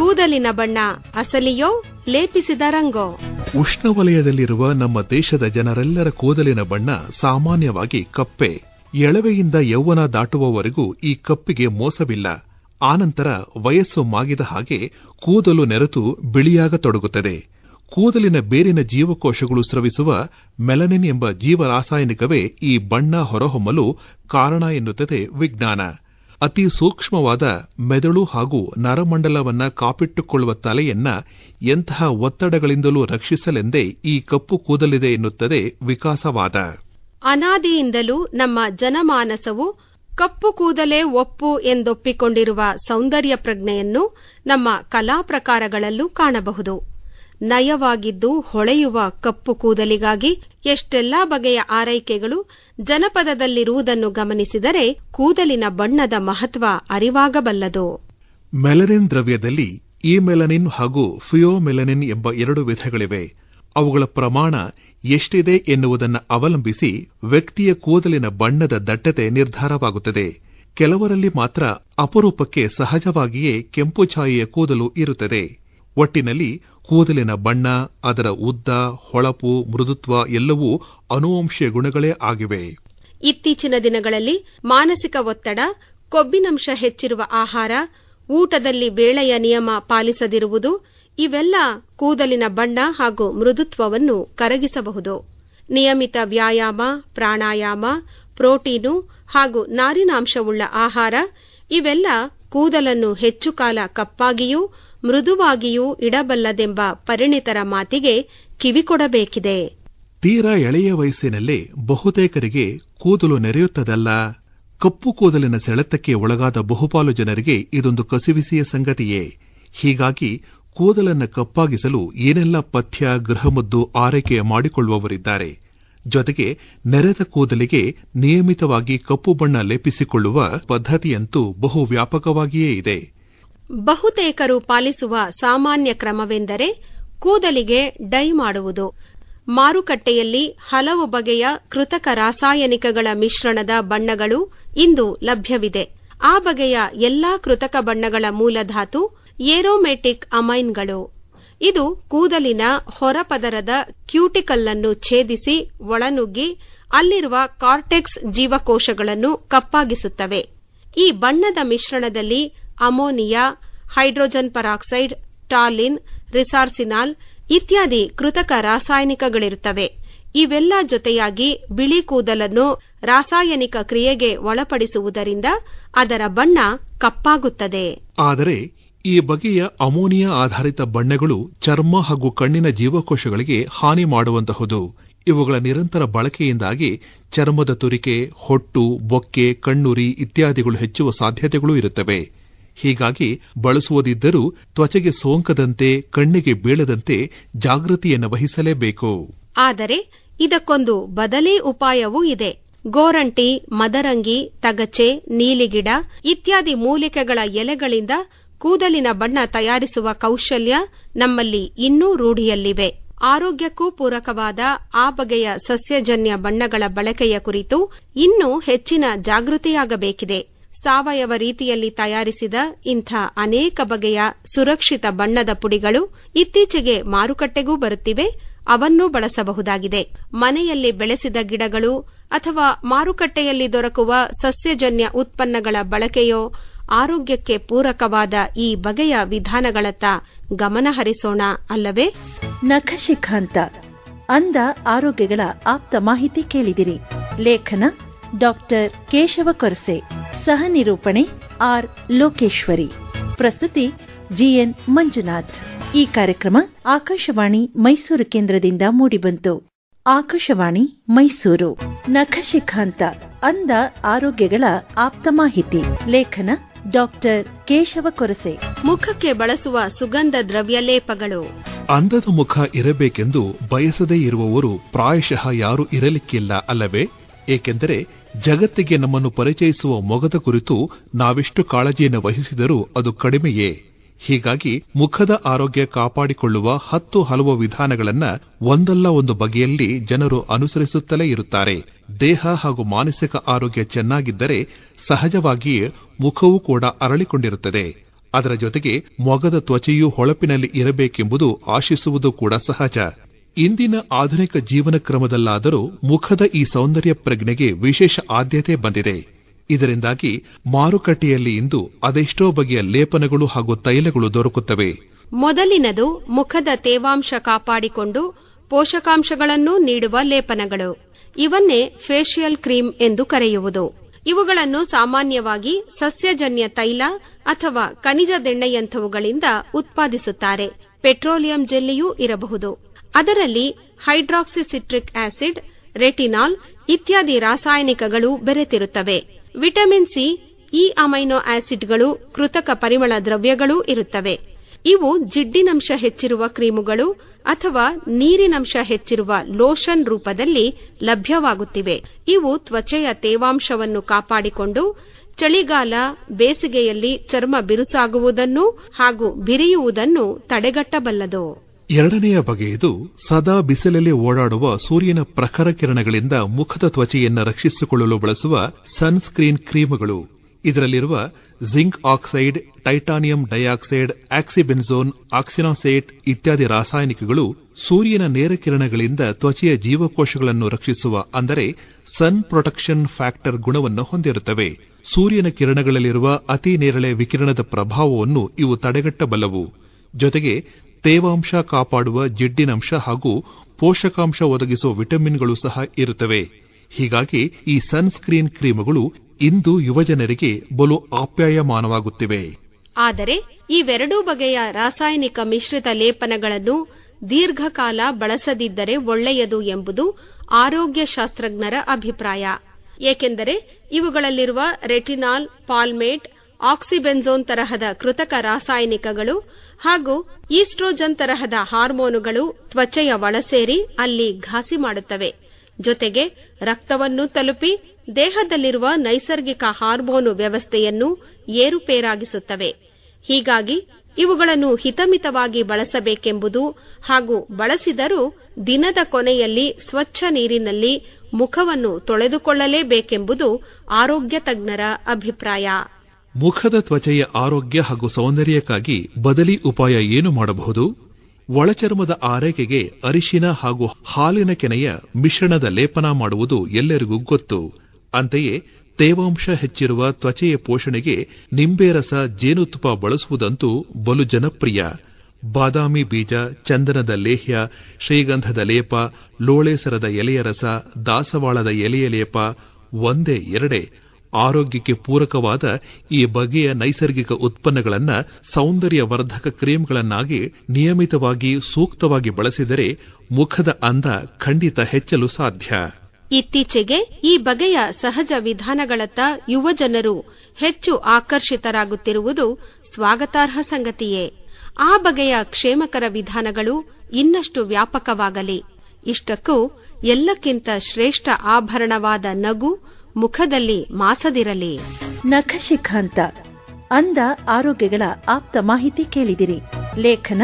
ಕೂದಲಿನ ಬಣ್ಣ ಅಸಲಿಯೋ ಲೇಪಿಸಿದ ರಂಗೋ ಉಷ್ಣವಲಯದಲ್ಲಿರುವ ನಮ್ಮ ದೇಶದ ಜನರೆಲ್ಲರ ಕೂದಲಿನ ಬಣ್ಣ ಸಾಮಾನ್ಯವಾಗಿ ಕಪ್ಪೆ ಎಳವೆಯಿಂದ ಯೌವನ ದಾಟುವವರೆಗೂ ಈ ಕಪ್ಪಿಗೆ ಮೋಸವಿಲ್ಲ ಆನಂತರ ವಯಸ್ಸು ಮಾಗಿದ ಹಾಗೆ ಕೂದಲು ನೆರೆತು ಬಿಳಿಯಾಗತೊಡಗುತ್ತದೆ ಕೂದಲಿನ ಬೇರಿನ ಜೀವಕೋಶಗಳು ಸ್ರವಿಸುವ ಮೆಲನಿನ್ ಎಂಬ ಜೀವರಾಸಾಯನಿಕವೇ ಈ ಬಣ್ಣ ಹೊರಹೊಮ್ಮಲು ಕಾರಣ ಎನ್ನುತ್ತದೆ ವಿಜ್ಞಾನ ಅತಿ ಸೂಕ್ಷ್ಮವಾದ ಮೆದುಳು ಹಾಗೂ ನರಮಂಡಲವನ್ನ ಕಾಪಿಟ್ಟುಕೊಳ್ಳುವ ತಲೆಯನ್ನ ಎಂತಹ ಒತ್ತಡಗಳಿಂದಲೂ ರಕ್ಷಿಸಲೆಂದೇ ಈ ಕಪ್ಪು ಕೂದಲಿದೆ ಎನ್ನುತ್ತದೆ ವಿಕಾಸವಾದ ಅನಾದಿಯಿಂದಲೂ ನಮ್ಮ ಜನಮಾನಸವು ಕಪ್ಪು ಕೂದಲೇ ಒಪ್ಪು ಎಂದೊಪ್ಪಿಕೊಂಡಿರುವ ಸೌಂದರ್ಯ ಪ್ರಜ್ಞೆಯನ್ನು ನಮ್ಮ ಕಲಾ ಪ್ರಕಾರಗಳಲ್ಲೂ ಕಾಣಬಹುದು ನಯವಾಗಿದ್ದು ಹೊಳೆಯುವ ಕಪ್ಪು ಕೂದಲಿಗಾಗಿ ಎಷ್ಟೆಲ್ಲಾ ಬಗೆಯ ಆರೈಕೆಗಳು ಜನಪದದಲ್ಲಿರುವುದನ್ನು ಗಮನಿಸಿದರೆ ಕೂದಲಿನ ಬಣ್ಣದ ಮಹತ್ವ ಅರಿವಾಗಬಲ್ಲದು ಮೆಲನಿನ್ ದ್ರವ್ಯದಲ್ಲಿ ಈ ಮೆಲನಿನ್ ಹಾಗೂ ಫಿಯೋಮೆಲನಿನ್ ಎಂಬ ಎರಡು ವಿಧಗಳಿವೆ ಅವುಗಳ ಪ್ರಮಾಣ ಎಷ್ಟಿದೆ ಎನ್ನುವುದನ್ನು ಅವಲಂಬಿಸಿ ವ್ಯಕ್ತಿಯ ಕೂದಲಿನ ಬಣ್ಣದ ದಟ್ಟತೆ ನಿರ್ಧಾರವಾಗುತ್ತದೆ ಕೆಲವರಲ್ಲಿ ಮಾತ್ರ ಅಪರೂಪಕ್ಕೆ ಸಹಜವಾಗಿಯೇ ಕೆಂಪು ಛಾಯೆಯ ಕೂದಲು ಇರುತ್ತದೆ ಒಟ್ಟಿನಲ್ಲಿ ಕೂದಲಿನ ಬಣ್ಣ ಅದರ ಉದ್ದ ಹೊಳಪು ಮೃದುತ್ವ ಎಲ್ಲವೂ ಅನುವಂಶೀಯ ಗುಣಗಳೇ ಆಗಿವೆ ಇತ್ತೀಚಿನ ದಿನಗಳಲ್ಲಿ ಮಾನಸಿಕ ಒತ್ತಡ ಕೊಬ್ಬಿನಂಶ ಹೆಚ್ಚಿರುವ ಆಹಾರ ಊಟದಲ್ಲಿ ಬೇಳೆಯ ನಿಯಮ ಪಾಲಿಸದಿರುವುದು ಇವೆಲ್ಲ ಕೂದಲಿನ ಬಣ್ಣ ಹಾಗೂ ಮೃದುತ್ವವನ್ನು ಕರಗಿಸಬಹುದು ನಿಯಮಿತ ವ್ಯಾಯಾಮ ಪ್ರಾಣಾಯಾಮ ಪ್ರೋಟೀನು ಹಾಗೂ ನಾರಿನಾಂಶವುಳ್ಳ ಆಹಾರ ಇವೆಲ್ಲ ಕೂದಲನ್ನು ಹೆಚ್ಚು ಕಾಲ ಕಪ್ಪಾಗಿಯೂ ಮೃದುವಾಗಿಯೂ ಇಡಬಲ್ಲದೆಂಬ ಪರಿಣಿತರ ಮಾತಿಗೆ ಕಿವಿಕೊಡಬೇಕಿದೆ ತೀರಾ ಎಳೆಯ ವಯಸ್ಸಿನಲ್ಲಿ ಬಹುತೇಕರಿಗೆ ಕೂದಲು ನೆರೆಯುತ್ತದಲ್ಲ ಕಪ್ಪು ಕೂದಲಿನ ಸೆಳೆತಕ್ಕೆ ಒಳಗಾದ ಬಹುಪಾಲು ಜನರಿಗೆ ಇದೊಂದು ಕಸಿವಿಸಿಯ ಸಂಗತಿಯೇ ಹೀಗಾಗಿ ಕೂದಲನ್ನು ಕಪ್ಪಾಗಿಸಲು ಏನೆಲ್ಲ ಪಥ್ಯ ಗೃಹಮದ್ದು ಆರೈಕೆ ಮಾಡಿಕೊಳ್ಳುವವರಿದ್ದಾರೆ ಜೊತೆಗೆ ನೆರೆದ ಕೂದಲಿಗೆ ನಿಯಮಿತವಾಗಿ ಕಪ್ಪು ಬಣ್ಣ ಲೇಪಿಸಿಕೊಳ್ಳುವ ಪದ್ಧತಿಯಂತೂ ಬಹು ವ್ಯಾಪಕವಾಗಿಯೇ ಇದೆ ಬಹುತೇಕರು ಪಾಲಿಸುವ ಸಾಮಾನ್ಯ ಕ್ರಮವೆಂದರೆ ಕೂದಲಿಗೆ ಡೈ ಮಾಡುವುದು ಮಾರುಕಟ್ಟೆಯಲ್ಲಿ ಹಲವು ಬಗೆಯ ಕೃತಕ ರಾಸಾಯನಿಕಗಳ ಮಿಶ್ರಣದ ಬಣ್ಣಗಳು ಇಂದು ಲಭ್ಯವಿದೆ ಆ ಬಗೆಯ ಎಲ್ಲಾ ಕೃತಕ ಬಣ್ಣಗಳ ಮೂಲಧಾತು ಏರೋಮೆಟಿಕ್ ಅಮೈನ್ಗಳು ಇದು ಕೂದಲಿನ ಹೊರಪದರದ ಕ್ಯೂಟಿಕಲ್ಲನ್ನು ಛೇದಿಸಿ ಒಳನುಗ್ಗಿ ಅಲ್ಲಿರುವ ಕಾರ್ಟೆಕ್ಸ್ ಜೀವಕೋಶಗಳನ್ನು ಕಪ್ಪಾಗಿಸುತ್ತವೆ ಈ ಬಣ್ಣದ ಮಿಶ್ರಣದಲ್ಲಿ ammonia hydrogen peroxide toluene resorcinol ಇತ್ಯಾದಿ ಕೃತಕ ರಾಸಾಯನಿಕಗಳಿರುತ್ತವೆ ಇವೆಲ್ಲ ಜೊತೆಯಾಗಿ ಬಿಳಿ ಕೂದಲನ್ನು ರಾಸಾಯನಿಕ ಕ್ರಿಯೆಗೆ ಒಳಪಡಿಸುವುದರಿಂದ ಅದರ ಬಣ್ಣ ಕಪ್ಪಾಗುತ್ತದೆ ಆದರೆ ಈ ಬಗೆಯ ಅಮೋನಿಯಾ ಆಧಾರಿತ ಬಣ್ಣಗಳು ಚರ್ಮ ಹಾಗೂ ಕಣ್ಣಿನ ಜೀವಕೋಶಗಳಿಗೆ ಹಾನಿ ಮಾಡುವಂತಹುದು ಇವುಗಳ ನಿರಂತರ ಬಳಕೆಯಿಂದಾಗಿ ಚರ್ಮದ ತುರಿಕೆ ಹೊಟ್ಟು ಬೊಕ್ಕೆ ಕಣ್ಣುರಿ ಇತ್ಯಾದಿಗಳು ಹೆಚ್ಚುವ ಸಾಧ್ಯತೆಗಳು ಇರುತ್ತವೆ ಹೀಗಾಗಿ ಬಳಸುವುದಿದ್ದರೂ ತ್ವಚೆಗೆ ಸೋಂಕದಂತೆ ಕಣ್ಣಿಗೆ ಬೀಳದಂತೆ ಜಾಗೃತಿಯನ್ನು ವಹಿಸಲೇಬೇಕು ಆದರೆ ಇದಕ್ಕೊಂದು ಬದಲಿ ಉಪಾಯವೂ ಇದೆ ಗೋರಂಟಿ ಮದರಂಗಿ ತಗಚೆ ನೀಲಿಗಿಡ ಇತ್ಯಾದಿ ಮೂಲಿಕೆಗಳ ಎಲೆಗಳಿಂದ ಕೂದಲಿನ ಬಣ್ಣ ತಯಾರಿಸುವ ಕೌಶಲ್ಯ ನಮ್ಮಲ್ಲಿ ಇನ್ನೂ ರೂಢಿಯಲ್ಲಿವೆ ಆರೋಗ್ಯಕ್ಕೂ ಪೂರಕವಾದ ಆ ಬಗೆಯ ಸಸ್ಯಜನ್ಯ ಬಣ್ಣಗಳ ಬಳಕೆಯ ಕುರಿತು ಇನ್ನೂ ಹೆಚ್ಚಿನ ಜಾಗೃತಿಯಾಗಬೇಕಿದೆ ಸಾವಯವ ರೀತಿಯಲ್ಲಿ ತಯಾರಿಸಿದ ಇಂಥ ಅನೇಕ ಬಗೆಯ ಸುರಕ್ಷಿತ ಬಣ್ಣದ ಪುಡಿಗಳು ಇತ್ತೀಚೆಗೆ ಮಾರುಕಟ್ಟೆಗೂ ಬರುತ್ತಿವೆ ಅವನ್ನೂ ಬಳಸಬಹುದಾಗಿದೆ ಮನೆಯಲ್ಲಿ ಬೆಳೆಸಿದ ಗಿಡಗಳು ಅಥವಾ ಮಾರುಕಟ್ಟೆಯಲ್ಲಿ ದೊರಕುವ ಸಸ್ಯಜನ್ಯ ಉತ್ಪನ್ನಗಳ ಬಳಕೆಯೋ ಆರೋಗ್ಯಕ್ಕೆ ಪೂರಕವಾದ ಈ ಬಗೆಯ ವಿಧಾನಗಳತ್ತ ಗಮನ ಹರಿಸೋಣ ಅಲ್ಲವೇ ನಖಶಿಖಾಂತ ಅಂದ ಆರೋಗ್ಯಗಳ ಆಪ್ತ ಮಾಹಿತಿ ಕೇಳಿದಿರಿ ಲೇಖನ ಡಾಕ್ಟರ್ ಕೇಶವ ಕೊರಸೆ ಸಹ ನಿರೂಪಣೆ ಆರ್ ಲೋಕೇಶ್ವರಿ ಪ್ರಸ್ತುತಿ ಜಿಎನ್ ಮಂಜುನಾಥ್ ಈ ಕಾರ್ಯಕ್ರಮ ಆಕಾಶವಾಣಿ ಮೈಸೂರು ಕೇಂದ್ರದಿಂದ ಮೂಡಿಬಂತು ಆಕಾಶವಾಣಿ ಮೈಸೂರು ನಖಶಿಖಾಂತ ಅಂದ ಆರೋಗ್ಯಗಳ ಆಪ್ತ ಮಾಹಿತಿ ಲೇಖನ ಡಾಕ್ಟರ್ ಕೇಶವ ಕೊರಸೆ ಮುಖಕ್ಕೆ ಬಳಸುವ ಸುಗಂಧ ದ್ರವ್ಯ ಲೇಪಗಳು ಅಂದದ ಮುಖ ಇರಬೇಕೆಂದು ಬಯಸದೇ ಇರುವವರು ಪ್ರಾಯಶಃ ಯಾರೂ ಇರಲಿಕ್ಕಿಲ್ಲ ಅಲ್ಲವೇ ಏಕೆಂದರೆ ಜಗತ್ತಿಗೆ ನಮ್ಮನ್ನು ಪರಿಚಯಿಸುವ ಮೊಗದ ಕುರಿತು ನಾವೆಷ್ಟು ಕಾಳಜಿಯನ್ನು ವಹಿಸಿದರೂ ಅದು ಕಡಿಮೆಯೇ ಹೀಗಾಗಿ ಮುಖದ ಆರೋಗ್ಯ ಕಾಪಾಡಿಕೊಳ್ಳುವ ಹತ್ತು ಹಲವು ವಿಧಾನಗಳನ್ನ ಒಂದಲ್ಲ ಒಂದು ಬಗೆಯಲ್ಲಿ ಜನರು ಅನುಸರಿಸುತ್ತಲೇ ಇರುತ್ತಾರೆ ದೇಹ ಹಾಗೂ ಮಾನಸಿಕ ಆರೋಗ್ಯ ಚೆನ್ನಾಗಿದ್ದರೆ ಸಹಜವಾಗಿಯೇ ಮುಖವೂ ಕೂಡ ಅರಳಿಕೊಂಡಿರುತ್ತದೆ ಅದರ ಜೊತೆಗೆ ಮೊಗದ ತ್ವಚೆಯೂ ಹೊಳಪಿನಲ್ಲಿ ಇರಬೇಕೆಂಬುದು ಆಶಿಸುವುದು ಕೂಡ ಸಹಜ ಇಂದಿನ ಆಧುನಿಕ ಜೀವನ ಕ್ರಮದಲ್ಲಾದರೂ ಮುಖದ ಈ ಸೌಂದರ್ಯ ಪ್ರಜ್ಞೆಗೆ ವಿಶೇಷ ಆದ್ಯತೆ ಬಂದಿದೆ ಇದರಿಂದಾಗಿ ಮಾರುಕಟ್ಟೆಯಲ್ಲಿ ಇಂದು ಅದೆಷ್ಟೋ ಬಗೆಯ ಲೇಪನಗಳು ಹಾಗೂ ತೈಲಗಳು ದೊರಕುತ್ತವೆ ಮೊದಲಿನದು ಮುಖದ ತೇವಾಂಶ ಕಾಪಾಡಿಕೊಂಡು ಪೋಷಕಾಂಶಗಳನ್ನು ನೀಡುವ ಲೇಪನಗಳು ಇವನ್ನೇ ಫೇಶಿಯಲ್ ಕ್ರೀಮ್ ಎಂದು ಕರೆಯುವುದು ಇವುಗಳನ್ನು ಸಾಮಾನ್ಯವಾಗಿ ಸಸ್ಯಜನ್ಯ ತೈಲ ಅಥವಾ ಖನಿಜ ದೆಣ್ಣೆಯಂಥವುಗಳಿಂದ ಉತ್ಪಾದಿಸುತ್ತಾರೆ ಪೆಟ್ರೋಲಿಯಂ ಜೆಲ್ಲಿಯೂ ಇರಬಹುದು ಅದರಲ್ಲಿ ಹೈಡ್ರಾಕ್ಸಿಸಿಟ್ರಿಕ್ ಆಸಿಡ್ ರೆಟಿನಾಲ್ ಇತ್ಯಾದಿ ರಾಸಾಯನಿಕಗಳು ಬೆರೆತಿರುತ್ತವೆ ವಿಟಮಿನ್ ಸಿ ಇ ಅಮೈನೋ ಆಸಿಡ್ಗಳು ಕೃತಕ ಪರಿಮಳ ದ್ರವ್ಯಗಳು ಇರುತ್ತವೆ ಇವು ಜಿಡ್ಡಿನಂಶ ಹೆಚ್ಚಿರುವ ಕ್ರೀಮುಗಳು ಅಥವಾ ನೀರಿನಂಶ ಹೆಚ್ಚಿರುವ ಲೋಷನ್ ರೂಪದಲ್ಲಿ ಲಭ್ಯವಾಗುತ್ತಿವೆ ಇವು ತ್ವಚೆಯ ತೇವಾಂಶವನ್ನು ಕಾಪಾಡಿಕೊಂಡು ಚಳಿಗಾಲ ಬೇಸಿಗೆಯಲ್ಲಿ ಚರ್ಮ ಬಿರುಸಾಗುವುದನ್ನು ಹಾಗೂ ಬಿರಿಯುವುದನ್ನು ತಡೆಗಟ್ಟಬಲ್ಲದು ಎರಡನೆಯ ಬಗೆಯದು ಸದಾ ಬಿಸಿಲಲ್ಲಿ ಓಡಾಡುವ ಸೂರ್ಯನ ಪ್ರಖರ ಕಿರಣಗಳಿಂದ ಮುಖದ ತ್ವಚೆಯನ್ನು ರಕ್ಷಿಸಿಕೊಳ್ಳಲು ಬಳಸುವ ಸನ್ಸ್ಕ್ರೀನ್ ಕ್ರೀಮ್ಗಳು ಇದರಲ್ಲಿರುವ zinc oxide titanium dioxide oxybenzone octinoxate ಇತ್ಯಾದಿ ರಾಸಾಯನಿಕಗಳು ಸೂರ್ಯನ ನೇರ ಕಿರಣಗಳಿಂದ ತ್ವಚೆಯ ಜೀವಕೋಶಗಳನ್ನು ರಕ್ಷಿಸುವ ಅಂದರೆ ಸನ್ ಪ್ರೊಟೆಕ್ಷನ್ ಫ್ಯಾಕ್ಟರ್ ಗುಣವನ್ನು ಹೊಂದಿರುತ್ತವೆ ಸೂರ್ಯನ ಕಿರಣಗಳಲ್ಲಿರುವ ಅತಿ ನೇರಳೆ ವಿಕಿರಣದ ಪ್ರಭಾವವನ್ನು ಇವು ತಡೆಗಟ್ಟಬಲ್ಲವು ಜೊತೆಗೆ ತೇವಾಂಶ ಕಾಪಾಡುವ ಜಿಡ್ಡಿನಂಶ ಹಾಗೂ ಪೋಷಕಾಂಶ ಒದಗಿಸುವ ವಿಟಮಿನ್ಗಳು ಸಹ ಇರುತ್ತವೆ ಹೀಗಾಗಿ ಈ ಸನ್ಸ್ಕ್ರೀನ್ ಕ್ರೀಮ್ಗಳು ಇಂದು ಯುವಜನರಿಗೆ ಬಲು ಆಪ್ಯಾಯಮಾನವಾಗುತ್ತಿವೆ ಆದರೆ ಇವೆರಡೂ ಬಗೆಯ ರಾಸಾಯನಿಕ ಮಿಶ್ರಿತ ಲೇಪನಗಳನ್ನು ದೀರ್ಘಕಾಲ ಬಳಸದಿದ್ದರೆ ಒಳ್ಳೆಯದು ಎಂಬುದು ಆರೋಗ್ಯ ಶಾಸ್ತ್ರಜ್ಞರ ಅಭಿಪ್ರಾಯ ಏಕೆಂದರೆ ಇವುಗಳಲ್ಲಿರುವ ರೆಟಿನಾಲ್ ಪಾಲ್ಮೇಟ್ ಆಕ್ಸಿಬೆನ್ಝೋನ್ ತರಹದ ಕೃತಕ ರಾಸಾಯನಿಕಗಳು ಹಾಗೂ ಈಸ್ಟ್ರೋಜನ್ ತರಹದ ಹಾರ್ಮೋನುಗಳು ತ್ವಚೆಯ ಒಳಸೇರಿ ಅಲ್ಲಿ ಘಾಸಿ ಮಾಡುತ್ತವೆ ಜೊತೆಗೆ ರಕ್ತವನ್ನು ತಲುಪಿ ದೇಹದಲ್ಲಿರುವ ನೈಸರ್ಗಿಕ ಹಾರ್ಮೋನು ವ್ಯವಸ್ಥೆಯನ್ನು ಏರುಪೇರಾಗಿಸುತ್ತವೆ ಹೀಗಾಗಿ ಇವುಗಳನ್ನು ಹಿತಮಿತವಾಗಿ ಬಳಸಬೇಕೆಂಬುದು ಹಾಗೂ ಬಳಸಿದರೂ ದಿನದ ಕೊನೆಯಲ್ಲಿ ಸ್ವಚ್ಛ ನೀರಿನಲ್ಲಿ ಮುಖವನ್ನು ತೊಳೆದುಕೊಳ್ಳಲೇಬೇಕೆಂಬುದು ಆರೋಗ್ಯ ತಜ್ಞರ ಅಭಿಪ್ರಾಯ ಮುಖದ ತ್ವಚೆಯ ಆರೋಗ್ಯ ಹಾಗೂ ಸೌಂದರ್ಯಕ್ಕಾಗಿ ಬದಲಿ ಉಪಾಯ ಏನು ಮಾಡಬಹುದು ಒಳಚರ್ಮದ ಆರೈಕೆಗೆ ಅರಿಶಿನ ಹಾಗೂ ಹಾಲಿನ ಕೆನೆಯ ಮಿಶ್ರಣದ ಲೇಪನ ಮಾಡುವುದು ಎಲ್ಲರಿಗೂ ಗೊತ್ತು ಅಂತೆಯೇ ತೇವಾಂಶ ಹೆಚ್ಚಿರುವ ತ್ವಚೆಯ ಪೋಷಣೆಗೆ ನಿಂಬೆ ರಸ ಜೇನುತುಪ್ಪ ಬಳಸುವುದಂತೂ ಬಲು ಜನಪ್ರಿಯ ಬಾದಾಮಿ ಬೀಜ ಚಂದನದ ಲೇಹ್ಯ ಶ್ರೀಗಂಧದ ಲೇಪ ಲೋಳೆಸರದ ಎಲೆಯ ರಸ ದಾಸವಾಳದ ಎಲೆಯ ಲೇಪ ಒಂದೇ ಎರಡೇ ಆರೋಗ್ಯಕ್ಕೆ ಪೂರಕವಾದ ಈ ಬಗೆಯ ನೈಸರ್ಗಿಕ ಉತ್ಪನ್ನಗಳನ್ನು ವರ್ಧಕ ಕ್ರೀಮ್ಗಳನ್ನಾಗಿ ನಿಯಮಿತವಾಗಿ ಸೂಕ್ತವಾಗಿ ಬಳಸಿದರೆ ಮುಖದ ಅಂದ ಖಂಡಿತ ಹೆಚ್ಚಲು ಸಾಧ್ಯ ಇತ್ತೀಚೆಗೆ ಈ ಬಗೆಯ ಸಹಜ ವಿಧಾನಗಳತ್ತ ಯುವ ಜನರು ಹೆಚ್ಚು ಆಕರ್ಷಿತರಾಗುತ್ತಿರುವುದು ಸ್ವಾಗತಾರ್ಹ ಸಂಗತಿಯೇ ಆ ಬಗೆಯ ಕ್ಷೇಮಕರ ವಿಧಾನಗಳು ಇನ್ನಷ್ಟು ವ್ಯಾಪಕವಾಗಲಿ ಇಷ್ಟಕ್ಕೂ ಎಲ್ಲಕ್ಕಿಂತ ಶ್ರೇಷ್ಠ ಆಭರಣವಾದ ನಗು ಮುಖದಲ್ಲಿ ಮಾಸದಿರಲಿ ನಖಶಿಖಾಂತ ಅಂದ ಆರೋಗ್ಯಗಳ ಆಪ್ತ ಮಾಹಿತಿ ಕೇಳಿದಿರಿ ಲೇಖನ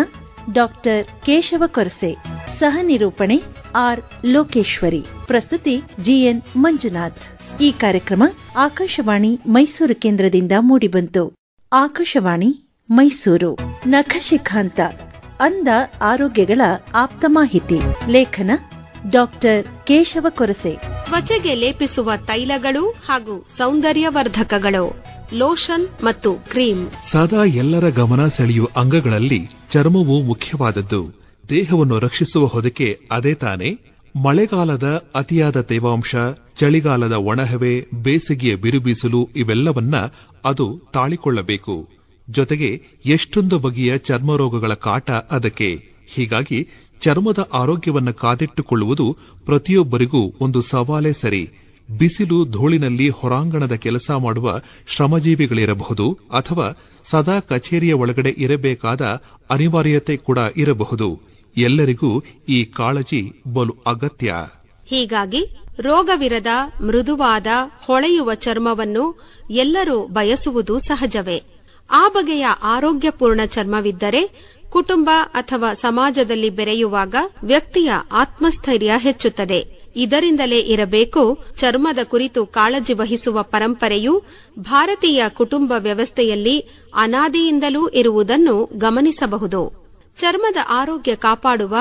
ಡಾಕ್ಟರ್ ಕೇಶವ ಕೊರಸೆ ಸಹ ನಿರೂಪಣೆ ಆರ್ ಲೋಕೇಶ್ವರಿ ಪ್ರಸ್ತುತಿ ಜಿಎನ್ ಮಂಜುನಾಥ್ ಈ ಕಾರ್ಯಕ್ರಮ ಆಕಾಶವಾಣಿ ಮೈಸೂರು ಕೇಂದ್ರದಿಂದ ಮೂಡಿಬಂತು ಆಕಾಶವಾಣಿ ಮೈಸೂರು ನಖಶಿಖಾಂತ ಅಂದ ಆರೋಗ್ಯಗಳ ಆಪ್ತ ಮಾಹಿತಿ ಲೇಖನ ಡಾಕ್ಟರ್ ಕೇಶವ ಕೊರಸೆ ತ್ವಚೆಗೆ ಲೇಪಿಸುವ ತೈಲಗಳು ಹಾಗೂ ಸೌಂದರ್ಯವರ್ಧಕಗಳು ಲೋಷನ್ ಮತ್ತು ಕ್ರೀಮ್ ಸದಾ ಎಲ್ಲರ ಗಮನ ಸೆಳೆಯುವ ಅಂಗಗಳಲ್ಲಿ ಚರ್ಮವು ಮುಖ್ಯವಾದದ್ದು ದೇಹವನ್ನು ರಕ್ಷಿಸುವ ಹೊದಿಕೆ ಅದೇ ತಾನೇ ಮಳೆಗಾಲದ ಅತಿಯಾದ ತೇವಾಂಶ ಚಳಿಗಾಲದ ಒಣಹವೆ ಬೇಸಿಗೆಯ ಬಿರುಬೀಸಲು ಇವೆಲ್ಲವನ್ನ ಅದು ತಾಳಿಕೊಳ್ಳಬೇಕು ಜೊತೆಗೆ ಎಷ್ಟೊಂದು ಬಗೆಯ ಚರ್ಮರೋಗಗಳ ಕಾಟ ಅದಕ್ಕೆ ಹೀಗಾಗಿ ಚರ್ಮದ ಆರೋಗ್ಯವನ್ನು ಕಾದಿಟ್ಟುಕೊಳ್ಳುವುದು ಪ್ರತಿಯೊಬ್ಬರಿಗೂ ಒಂದು ಸವಾಲೇ ಸರಿ ಬಿಸಿಲು ಧೂಳಿನಲ್ಲಿ ಹೊರಾಂಗಣದ ಕೆಲಸ ಮಾಡುವ ಶ್ರಮಜೀವಿಗಳಿರಬಹುದು ಅಥವಾ ಸದಾ ಕಚೇರಿಯ ಒಳಗಡೆ ಇರಬೇಕಾದ ಅನಿವಾರ್ಯತೆ ಕೂಡ ಇರಬಹುದು ಎಲ್ಲರಿಗೂ ಈ ಕಾಳಜಿ ಬಲು ಅಗತ್ಯ ಹೀಗಾಗಿ ರೋಗವಿರದ ಮೃದುವಾದ ಹೊಳೆಯುವ ಚರ್ಮವನ್ನು ಎಲ್ಲರೂ ಬಯಸುವುದು ಸಹಜವೇ ಆ ಬಗೆಯ ಆರೋಗ್ಯಪೂರ್ಣ ಚರ್ಮವಿದ್ದರೆ ಕುಟುಂಬ ಅಥವಾ ಸಮಾಜದಲ್ಲಿ ಬೆರೆಯುವಾಗ ವ್ಯಕ್ತಿಯ ಆತ್ಮಸ್ಥೈರ್ಯ ಹೆಚ್ಚುತ್ತದೆ ಇದರಿಂದಲೇ ಇರಬೇಕು ಚರ್ಮದ ಕುರಿತು ಕಾಳಜಿ ವಹಿಸುವ ಪರಂಪರೆಯು ಭಾರತೀಯ ಕುಟುಂಬ ವ್ಯವಸ್ಥೆಯಲ್ಲಿ ಅನಾದಿಯಿಂದಲೂ ಇರುವುದನ್ನು ಗಮನಿಸಬಹುದು ಚರ್ಮದ ಆರೋಗ್ಯ ಕಾಪಾಡುವ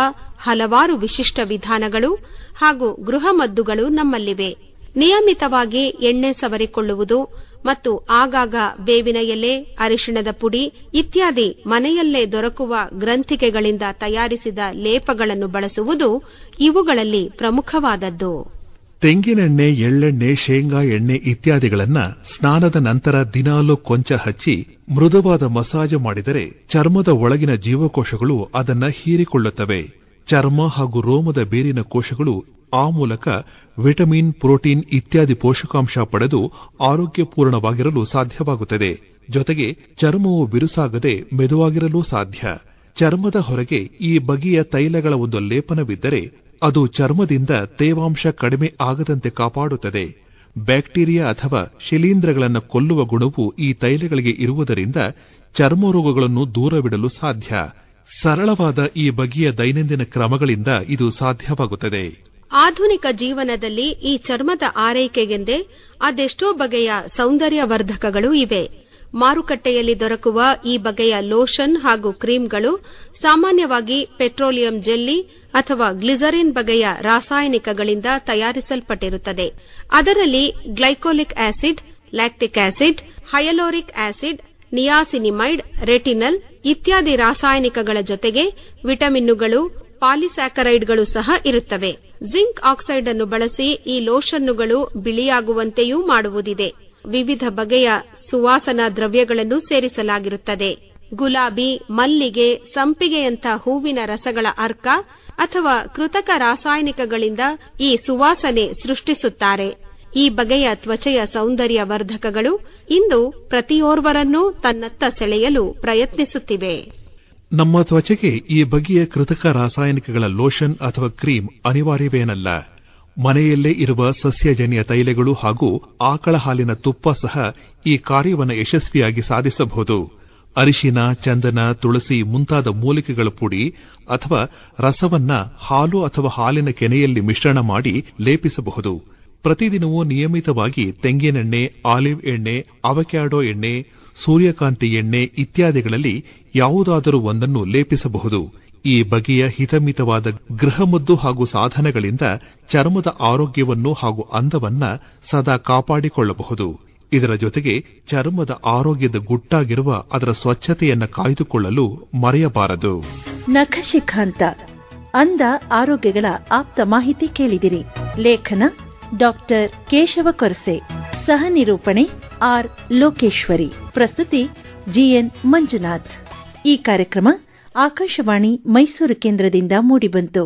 ಹಲವಾರು ವಿಶಿಷ್ಟ ವಿಧಾನಗಳು ಹಾಗೂ ಗೃಹಮದ್ದುಗಳು ನಮ್ಮಲ್ಲಿವೆ ನಿಯಮಿತವಾಗಿ ಎಣ್ಣೆ ಸವರಿಕೊಳ್ಳುವುದು ಮತ್ತು ಆಗಾಗ ಬೇವಿನ ಎಲೆ ಅರಿಶಿಣದ ಪುಡಿ ಇತ್ಯಾದಿ ಮನೆಯಲ್ಲೇ ದೊರಕುವ ಗ್ರಂಥಿಕೆಗಳಿಂದ ತಯಾರಿಸಿದ ಲೇಪಗಳನ್ನು ಬಳಸುವುದು ಇವುಗಳಲ್ಲಿ ಪ್ರಮುಖವಾದದ್ದು ತೆಂಗಿನೆಣ್ಣೆ ಎಳ್ಳೆಣ್ಣೆ ಶೇಂಗಾ ಎಣ್ಣೆ ಇತ್ಯಾದಿಗಳನ್ನು ಸ್ನಾನದ ನಂತರ ದಿನಾಲು ಕೊಂಚ ಹಚ್ಚಿ ಮೃದುವಾದ ಮಸಾಜು ಮಾಡಿದರೆ ಚರ್ಮದ ಒಳಗಿನ ಜೀವಕೋಶಗಳು ಅದನ್ನು ಹೀರಿಕೊಳ್ಳುತ್ತವೆ ಚರ್ಮ ಹಾಗೂ ರೋಮದ ಬೇರಿನ ಕೋಶಗಳು ಆ ಮೂಲಕ ವಿಟಮಿನ್ ಪ್ರೋಟೀನ್ ಇತ್ಯಾದಿ ಪೋಷಕಾಂಶ ಪಡೆದು ಆರೋಗ್ಯಪೂರ್ಣವಾಗಿರಲು ಸಾಧ್ಯವಾಗುತ್ತದೆ ಜೊತೆಗೆ ಚರ್ಮವು ಬಿರುಸಾಗದೆ ಮೆದುವಾಗಿರಲು ಸಾಧ್ಯ ಚರ್ಮದ ಹೊರಗೆ ಈ ಬಗೆಯ ತೈಲಗಳ ಒಂದು ಲೇಪನವಿದ್ದರೆ ಅದು ಚರ್ಮದಿಂದ ತೇವಾಂಶ ಕಡಿಮೆ ಆಗದಂತೆ ಕಾಪಾಡುತ್ತದೆ ಬ್ಯಾಕ್ಟೀರಿಯಾ ಅಥವಾ ಶಿಲೀಂಧ್ರಗಳನ್ನು ಕೊಲ್ಲುವ ಗುಣವು ಈ ತೈಲಗಳಿಗೆ ಇರುವುದರಿಂದ ಚರ್ಮ ರೋಗಗಳನ್ನು ದೂರವಿಡಲು ಸಾಧ್ಯ ಸರಳವಾದ ಈ ಬಗೆಯ ದೈನಂದಿನ ಕ್ರಮಗಳಿಂದ ಇದು ಸಾಧ್ಯವಾಗುತ್ತದೆ ಆಧುನಿಕ ಜೀವನದಲ್ಲಿ ಈ ಚರ್ಮದ ಆರೈಕೆಗೆಂದೇ ಅದೆಷ್ಟೋ ಬಗೆಯ ಸೌಂದರ್ಯವರ್ಧಕಗಳು ಇವೆ ಮಾರುಕಟ್ಟೆಯಲ್ಲಿ ದೊರಕುವ ಈ ಬಗೆಯ ಲೋಷನ್ ಹಾಗೂ ಕ್ರೀಮ್ಗಳು ಸಾಮಾನ್ಯವಾಗಿ ಪೆಟ್ರೋಲಿಯಂ ಜೆಲ್ಲಿ ಅಥವಾ ಗ್ಲಿಸರಿನ್ ಬಗೆಯ ರಾಸಾಯನಿಕಗಳಿಂದ ತಯಾರಿಸಲ್ಪಟ್ಟಿರುತ್ತದೆ ಅದರಲ್ಲಿ glycolic acid lactic acid hyaluronic acid niacinamide retinal ಇತ್ಯಾದಿ ರಾಸಾಯನಿಕಗಳ ಜೊತೆಗೆ ವಿಟಮಿನ್ನುಗಳು ಪಾಲಿಸ್ಯಾಕರೈಡ್ಗಳು ಸಹ ಇರುತ್ತವೆ ಜಿಂಕ್ ಆಕ್ಸೈಡ್ ಅನ್ನು ಬಳಸಿ ಈ ಲೋಷನ್ನುಗಳು ಬಿಳಿಯಾಗುವಂತೆಯೂ ಮಾಡುವುದಿದೆ ವಿವಿಧ ಬಗೆಯ ಸುವಾಸನಾ ದ್ರವ್ಯಗಳನ್ನು ಸೇರಿಸಲಾಗಿರುತ್ತದೆ ಗುಲಾಬಿ ಮಲ್ಲಿಗೆ ಸಂಪಿಗೆಯಂಥ ಹೂವಿನ ರಸಗಳ ಅರ್ಕ ಅಥವಾ ಕೃತಕ ರಾಸಾಯನಿಕಗಳಿಂದ ಈ ಸುವಾಸನೆ ಸೃಷ್ಟಿಸುತ್ತಾರೆ ಈ ಬಗೆಯ ತ್ವಚೆಯ ಸೌಂದರ್ಯ ವರ್ಧಕಗಳು ಇಂದು ಪ್ರತಿಯೋರ್ವರನ್ನೂ ತನ್ನತ್ತ ಸೆಳೆಯಲು ಪ್ರಯತ್ನಿಸುತ್ತಿವೆ ನಮ್ಮ ತ್ವಚೆಗೆ ಈ ಬಗೆಯ ಕೃತಕ ರಾಸಾಯನಿಕಗಳ ಲೋಷನ್ ಅಥವಾ ಕ್ರೀಮ್ ಅನಿವಾರ್ಯವೇನಲ್ಲ ಮನೆಯಲ್ಲೇ ಇರುವ ಸಸ್ಯಜನ್ಯ ತೈಲಗಳು ಹಾಗೂ ಆಕಳ ಹಾಲಿನ ತುಪ್ಪ ಸಹ ಈ ಕಾರ್ಯವನ್ನು ಯಶಸ್ವಿಯಾಗಿ ಸಾಧಿಸಬಹುದು ಅರಿಶಿನ ಚಂದನ ತುಳಸಿ ಮುಂತಾದ ಮೂಲಿಕೆಗಳ ಪುಡಿ ಅಥವಾ ರಸವನ್ನ ಹಾಲು ಅಥವಾ ಹಾಲಿನ ಕೆನೆಯಲ್ಲಿ ಮಿಶ್ರಣ ಮಾಡಿ ಲೇಪಿಸಬಹುದು ಪ್ರತಿದಿನವೂ ನಿಯಮಿತವಾಗಿ ತೆಂಗಿನೆಣ್ಣೆ ಆಲಿವ್ ಎಣ್ಣೆ ಅವಕ್ಯಾಡೋ ಎಣ್ಣೆ ಸೂರ್ಯಕಾಂತಿ ಎಣ್ಣೆ ಇತ್ಯಾದಿಗಳಲ್ಲಿ ಯಾವುದಾದರೂ ಒಂದನ್ನು ಲೇಪಿಸಬಹುದು ಈ ಬಗೆಯ ಹಿತಮಿತವಾದ ಗೃಹಮದ್ದು ಹಾಗೂ ಸಾಧನಗಳಿಂದ ಚರ್ಮದ ಆರೋಗ್ಯವನ್ನು ಹಾಗೂ ಅಂದವನ್ನ ಸದಾ ಕಾಪಾಡಿಕೊಳ್ಳಬಹುದು ಇದರ ಜೊತೆಗೆ ಚರ್ಮದ ಆರೋಗ್ಯದ ಗುಟ್ಟಾಗಿರುವ ಅದರ ಸ್ವಚ್ಛತೆಯನ್ನು ಕಾಯ್ದುಕೊಳ್ಳಲು ಮರೆಯಬಾರದು ನಖಶಿಖಾಂತ ಅಂದ ಆರೋಗ್ಯಗಳ ಆಪ್ತ ಮಾಹಿತಿ ಕೇಳಿದಿರಿ ಲೇಖನ ಡಾಕ್ಟರ್ ಕೇಶವ ಕೊರಸೆ ಸಹ ನಿರೂಪಣೆ ಆರ್ ಲೋಕೇಶ್ವರಿ ಪ್ರಸ್ತುತಿ ಜಿಎನ್ ಮಂಜುನಾಥ್ ಈ ಕಾರ್ಯಕ್ರಮ ಆಕಾಶವಾಣಿ ಮೈಸೂರು ಕೇಂದ್ರದಿಂದ ಮೂಡಿಬಂತು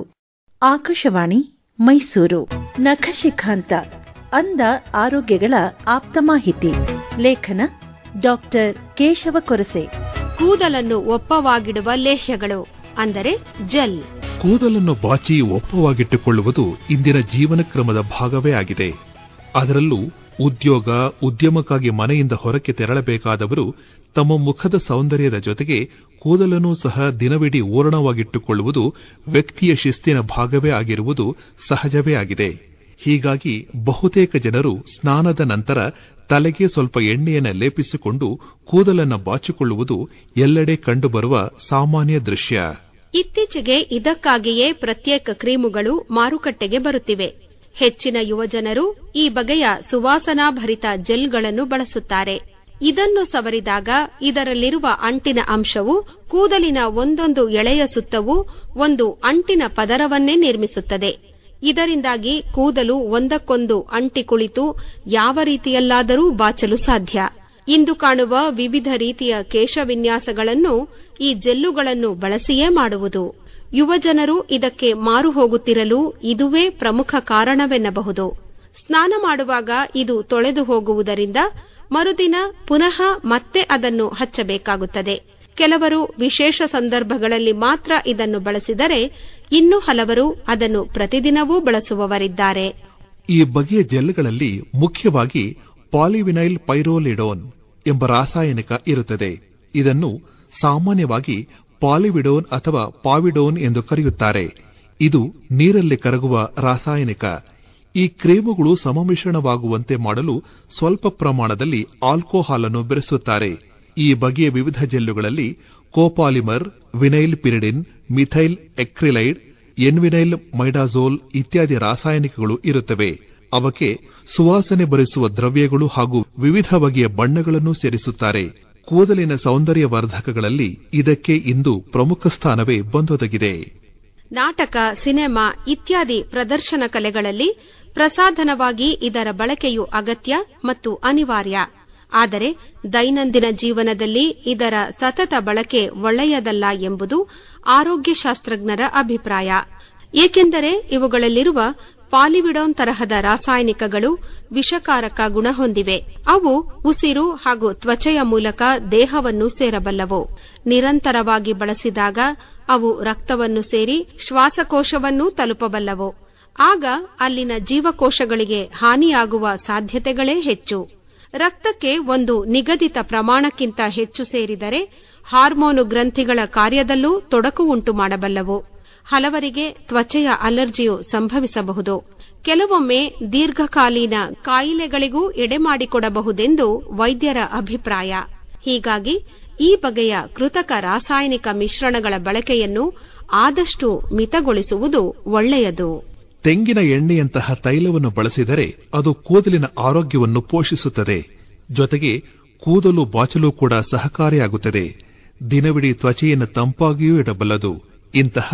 ಆಕಾಶವಾಣಿ ಮೈಸೂರು ನಖಶಿಖಾಂತ ಅಂದ ಆರೋಗ್ಯಗಳ ಆಪ್ತ ಮಾಹಿತಿ ಲೇಖನ ಡಾಕ್ಟರ್ ಕೇಶವ ಕೊರಸೆ ಕೂದಲನ್ನು ಒಪ್ಪವಾಗಿಡುವ ಲೇಹ್ಯಗಳು ಅಂದರೆ ಜಲ್ ಕೂದಲನ್ನು ಬಾಚಿ ಒಪ್ಪವಾಗಿಟ್ಟುಕೊಳ್ಳುವುದು ಇಂದಿನ ಜೀವನ ಕ್ರಮದ ಭಾಗವೇ ಆಗಿದೆ ಅದರಲ್ಲೂ ಉದ್ಯೋಗ ಉದ್ಯಮಕ್ಕಾಗಿ ಮನೆಯಿಂದ ಹೊರಕ್ಕೆ ತೆರಳಬೇಕಾದವರು ತಮ್ಮ ಮುಖದ ಸೌಂದರ್ಯದ ಜೊತೆಗೆ ಕೂದಲನ್ನು ಸಹ ದಿನವಿಡೀ ಓರಣವಾಗಿಟ್ಟುಕೊಳ್ಳುವುದು ವ್ಯಕ್ತಿಯ ಶಿಸ್ತಿನ ಭಾಗವೇ ಆಗಿರುವುದು ಸಹಜವೇ ಆಗಿದೆ ಹೀಗಾಗಿ ಬಹುತೇಕ ಜನರು ಸ್ನಾನದ ನಂತರ ತಲೆಗೆ ಸ್ವಲ್ಪ ಎಣ್ಣೆಯನ್ನು ಲೇಪಿಸಿಕೊಂಡು ಕೂದಲನ್ನು ಬಾಚಿಕೊಳ್ಳುವುದು ಎಲ್ಲೆಡೆ ಕಂಡುಬರುವ ಸಾಮಾನ್ಯ ದೃಶ್ಯ ಇತ್ತೀಚೆಗೆ ಇದಕ್ಕಾಗಿಯೇ ಪ್ರತ್ಯೇಕ ಕ್ರೀಮುಗಳು ಮಾರುಕಟ್ಟೆಗೆ ಬರುತ್ತಿವೆ ಹೆಚ್ಚಿನ ಯುವಜನರು ಈ ಬಗೆಯ ಸುವಾಸನಾಭರಿತ ಜೆಲ್ಗಳನ್ನು ಬಳಸುತ್ತಾರೆ ಇದನ್ನು ಸವರಿದಾಗ ಇದರಲ್ಲಿರುವ ಅಂಟಿನ ಅಂಶವು ಕೂದಲಿನ ಒಂದೊಂದು ಎಳೆಯ ಸುತ್ತವೂ ಒಂದು ಅಂಟಿನ ಪದರವನ್ನೇ ನಿರ್ಮಿಸುತ್ತದೆ ಇದರಿಂದಾಗಿ ಕೂದಲು ಒಂದಕ್ಕೊಂದು ಅಂಟಿ ಕುಳಿತು ಯಾವ ರೀತಿಯಲ್ಲಾದರೂ ಬಾಚಲು ಸಾಧ್ಯ ಇಂದು ಕಾಣುವ ವಿವಿಧ ರೀತಿಯ ಕೇಶ ವಿನ್ಯಾಸಗಳನ್ನು ಈ ಜೆಲ್ಲುಗಳನ್ನು ಬಳಸಿಯೇ ಮಾಡುವುದು ಯುವಜನರು ಇದಕ್ಕೆ ಮಾರು ಹೋಗುತ್ತಿರಲು ಇದುವೇ ಪ್ರಮುಖ ಕಾರಣವೆನ್ನಬಹುದು ಸ್ನಾನ ಮಾಡುವಾಗ ಇದು ತೊಳೆದು ಹೋಗುವುದರಿಂದ ಮರುದಿನ ಪುನಃ ಮತ್ತೆ ಅದನ್ನು ಹಚ್ಚಬೇಕಾಗುತ್ತದೆ ಕೆಲವರು ವಿಶೇಷ ಸಂದರ್ಭಗಳಲ್ಲಿ ಮಾತ್ರ ಇದನ್ನು ಬಳಸಿದರೆ ಇನ್ನು ಹಲವರು ಅದನ್ನು ಪ್ರತಿದಿನವೂ ಬಳಸುವವರಿದ್ದಾರೆ ಈ ಬಗೆಯ ಜೆಲ್ಗಳಲ್ಲಿ ಮುಖ್ಯವಾಗಿ ಪಾಲಿವಿನೈಲ್ ಪೈರೋಲಿಡೋನ್ ಎಂಬ ರಾಸಾಯನಿಕ ಇರುತ್ತದೆ ಇದನ್ನು ಸಾಮಾನ್ಯವಾಗಿ ಪಾಲಿವಿಡೋನ್ ಅಥವಾ ಪಾವಿಡೋನ್ ಎಂದು ಕರೆಯುತ್ತಾರೆ ಇದು ನೀರಲ್ಲಿ ಕರಗುವ ರಾಸಾಯನಿಕ ಈ ಕ್ರೀಮುಗಳು ಸಮಮಿಶ್ರಣವಾಗುವಂತೆ ಮಾಡಲು ಸ್ವಲ್ಪ ಪ್ರಮಾಣದಲ್ಲಿ ಆಲ್ಕೋಹಾಲ್ ಅನ್ನು ಬೆರೆಸುತ್ತಾರೆ ಈ ಬಗೆಯ ವಿವಿಧ ಜೆಲ್ಲುಗಳಲ್ಲಿ ಕೋಪಾಲಿಮರ್ ವಿನೈಲ್ ಪಿರಿಡಿನ್ ಮಿಥೈಲ್ ಎಕ್ರಿಲೈಡ್ ಎನ್ವಿನೈಲ್ ಮೈಡಾಜೋಲ್ ಇತ್ಯಾದಿ ರಾಸಾಯನಿಕಗಳು ಇರುತ್ತವೆ ಅವಕ್ಕೆ ಸುವಾಸನೆ ಬರೆಸುವ ದ್ರವ್ಯಗಳು ಹಾಗೂ ವಿವಿಧ ಬಗೆಯ ಬಣ್ಣಗಳನ್ನು ಸೇರಿಸುತ್ತಾರೆ ಕೂದಲಿನ ವರ್ಧಕಗಳಲ್ಲಿ ಇದಕ್ಕೆ ಇಂದು ಪ್ರಮುಖ ಸ್ಥಾನವೇ ಬಂದೊದಗಿದೆ ನಾಟಕ ಸಿನೆಮಾ ಇತ್ಯಾದಿ ಪ್ರದರ್ಶನ ಕಲೆಗಳಲ್ಲಿ ಪ್ರಸಾಧನವಾಗಿ ಇದರ ಬಳಕೆಯು ಅಗತ್ಯ ಮತ್ತು ಅನಿವಾರ್ಯ ಆದರೆ ದೈನಂದಿನ ಜೀವನದಲ್ಲಿ ಇದರ ಸತತ ಬಳಕೆ ಒಳ್ಳೆಯದಲ್ಲ ಎಂಬುದು ಆರೋಗ್ಯ ಶಾಸ್ತ್ರಜ್ಞರ ಅಭಿಪ್ರಾಯ ಏಕೆಂದರೆ ಇವುಗಳಲ್ಲಿರುವ ಪಾಲಿವಿಡೋನ್ ತರಹದ ರಾಸಾಯನಿಕಗಳು ವಿಷಕಾರಕ ಗುಣ ಹೊಂದಿವೆ ಅವು ಉಸಿರು ಹಾಗೂ ತ್ವಚೆಯ ಮೂಲಕ ದೇಹವನ್ನು ಸೇರಬಲ್ಲವು ನಿರಂತರವಾಗಿ ಬಳಸಿದಾಗ ಅವು ರಕ್ತವನ್ನು ಸೇರಿ ಶ್ವಾಸಕೋಶವನ್ನು ತಲುಪಬಲ್ಲವು ಆಗ ಅಲ್ಲಿನ ಜೀವಕೋಶಗಳಿಗೆ ಹಾನಿಯಾಗುವ ಸಾಧ್ಯತೆಗಳೇ ಹೆಚ್ಚು ರಕ್ತಕ್ಕೆ ಒಂದು ನಿಗದಿತ ಪ್ರಮಾಣಕ್ಕಿಂತ ಹೆಚ್ಚು ಸೇರಿದರೆ ಹಾರ್ಮೋನು ಗ್ರಂಥಿಗಳ ಕಾರ್ಯದಲ್ಲೂ ತೊಡಕು ಉಂಟು ಮಾಡಬಲ್ಲವು ಹಲವರಿಗೆ ತ್ವಚೆಯ ಅಲರ್ಜಿಯು ಸಂಭವಿಸಬಹುದು ಕೆಲವೊಮ್ಮೆ ದೀರ್ಘಕಾಲೀನ ಕಾಯಿಲೆಗಳಿಗೂ ಎಡೆಮಾಡಿಕೊಡಬಹುದೆಂದು ವೈದ್ಯರ ಅಭಿಪ್ರಾಯ ಹೀಗಾಗಿ ಈ ಬಗೆಯ ಕೃತಕ ರಾಸಾಯನಿಕ ಮಿಶ್ರಣಗಳ ಬಳಕೆಯನ್ನು ಆದಷ್ಟು ಮಿತಗೊಳಿಸುವುದು ಒಳ್ಳೆಯದು ತೆಂಗಿನ ಎಣ್ಣೆಯಂತಹ ತೈಲವನ್ನು ಬಳಸಿದರೆ ಅದು ಕೂದಲಿನ ಆರೋಗ್ಯವನ್ನು ಪೋಷಿಸುತ್ತದೆ ಜೊತೆಗೆ ಕೂದಲು ಬಾಚಲು ಕೂಡ ಸಹಕಾರಿಯಾಗುತ್ತದೆ ದಿನವಿಡೀ ತ್ವಚೆಯನ್ನು ತಂಪಾಗಿಯೂ ಇಡಬಲ್ಲದು ಇಂತಹ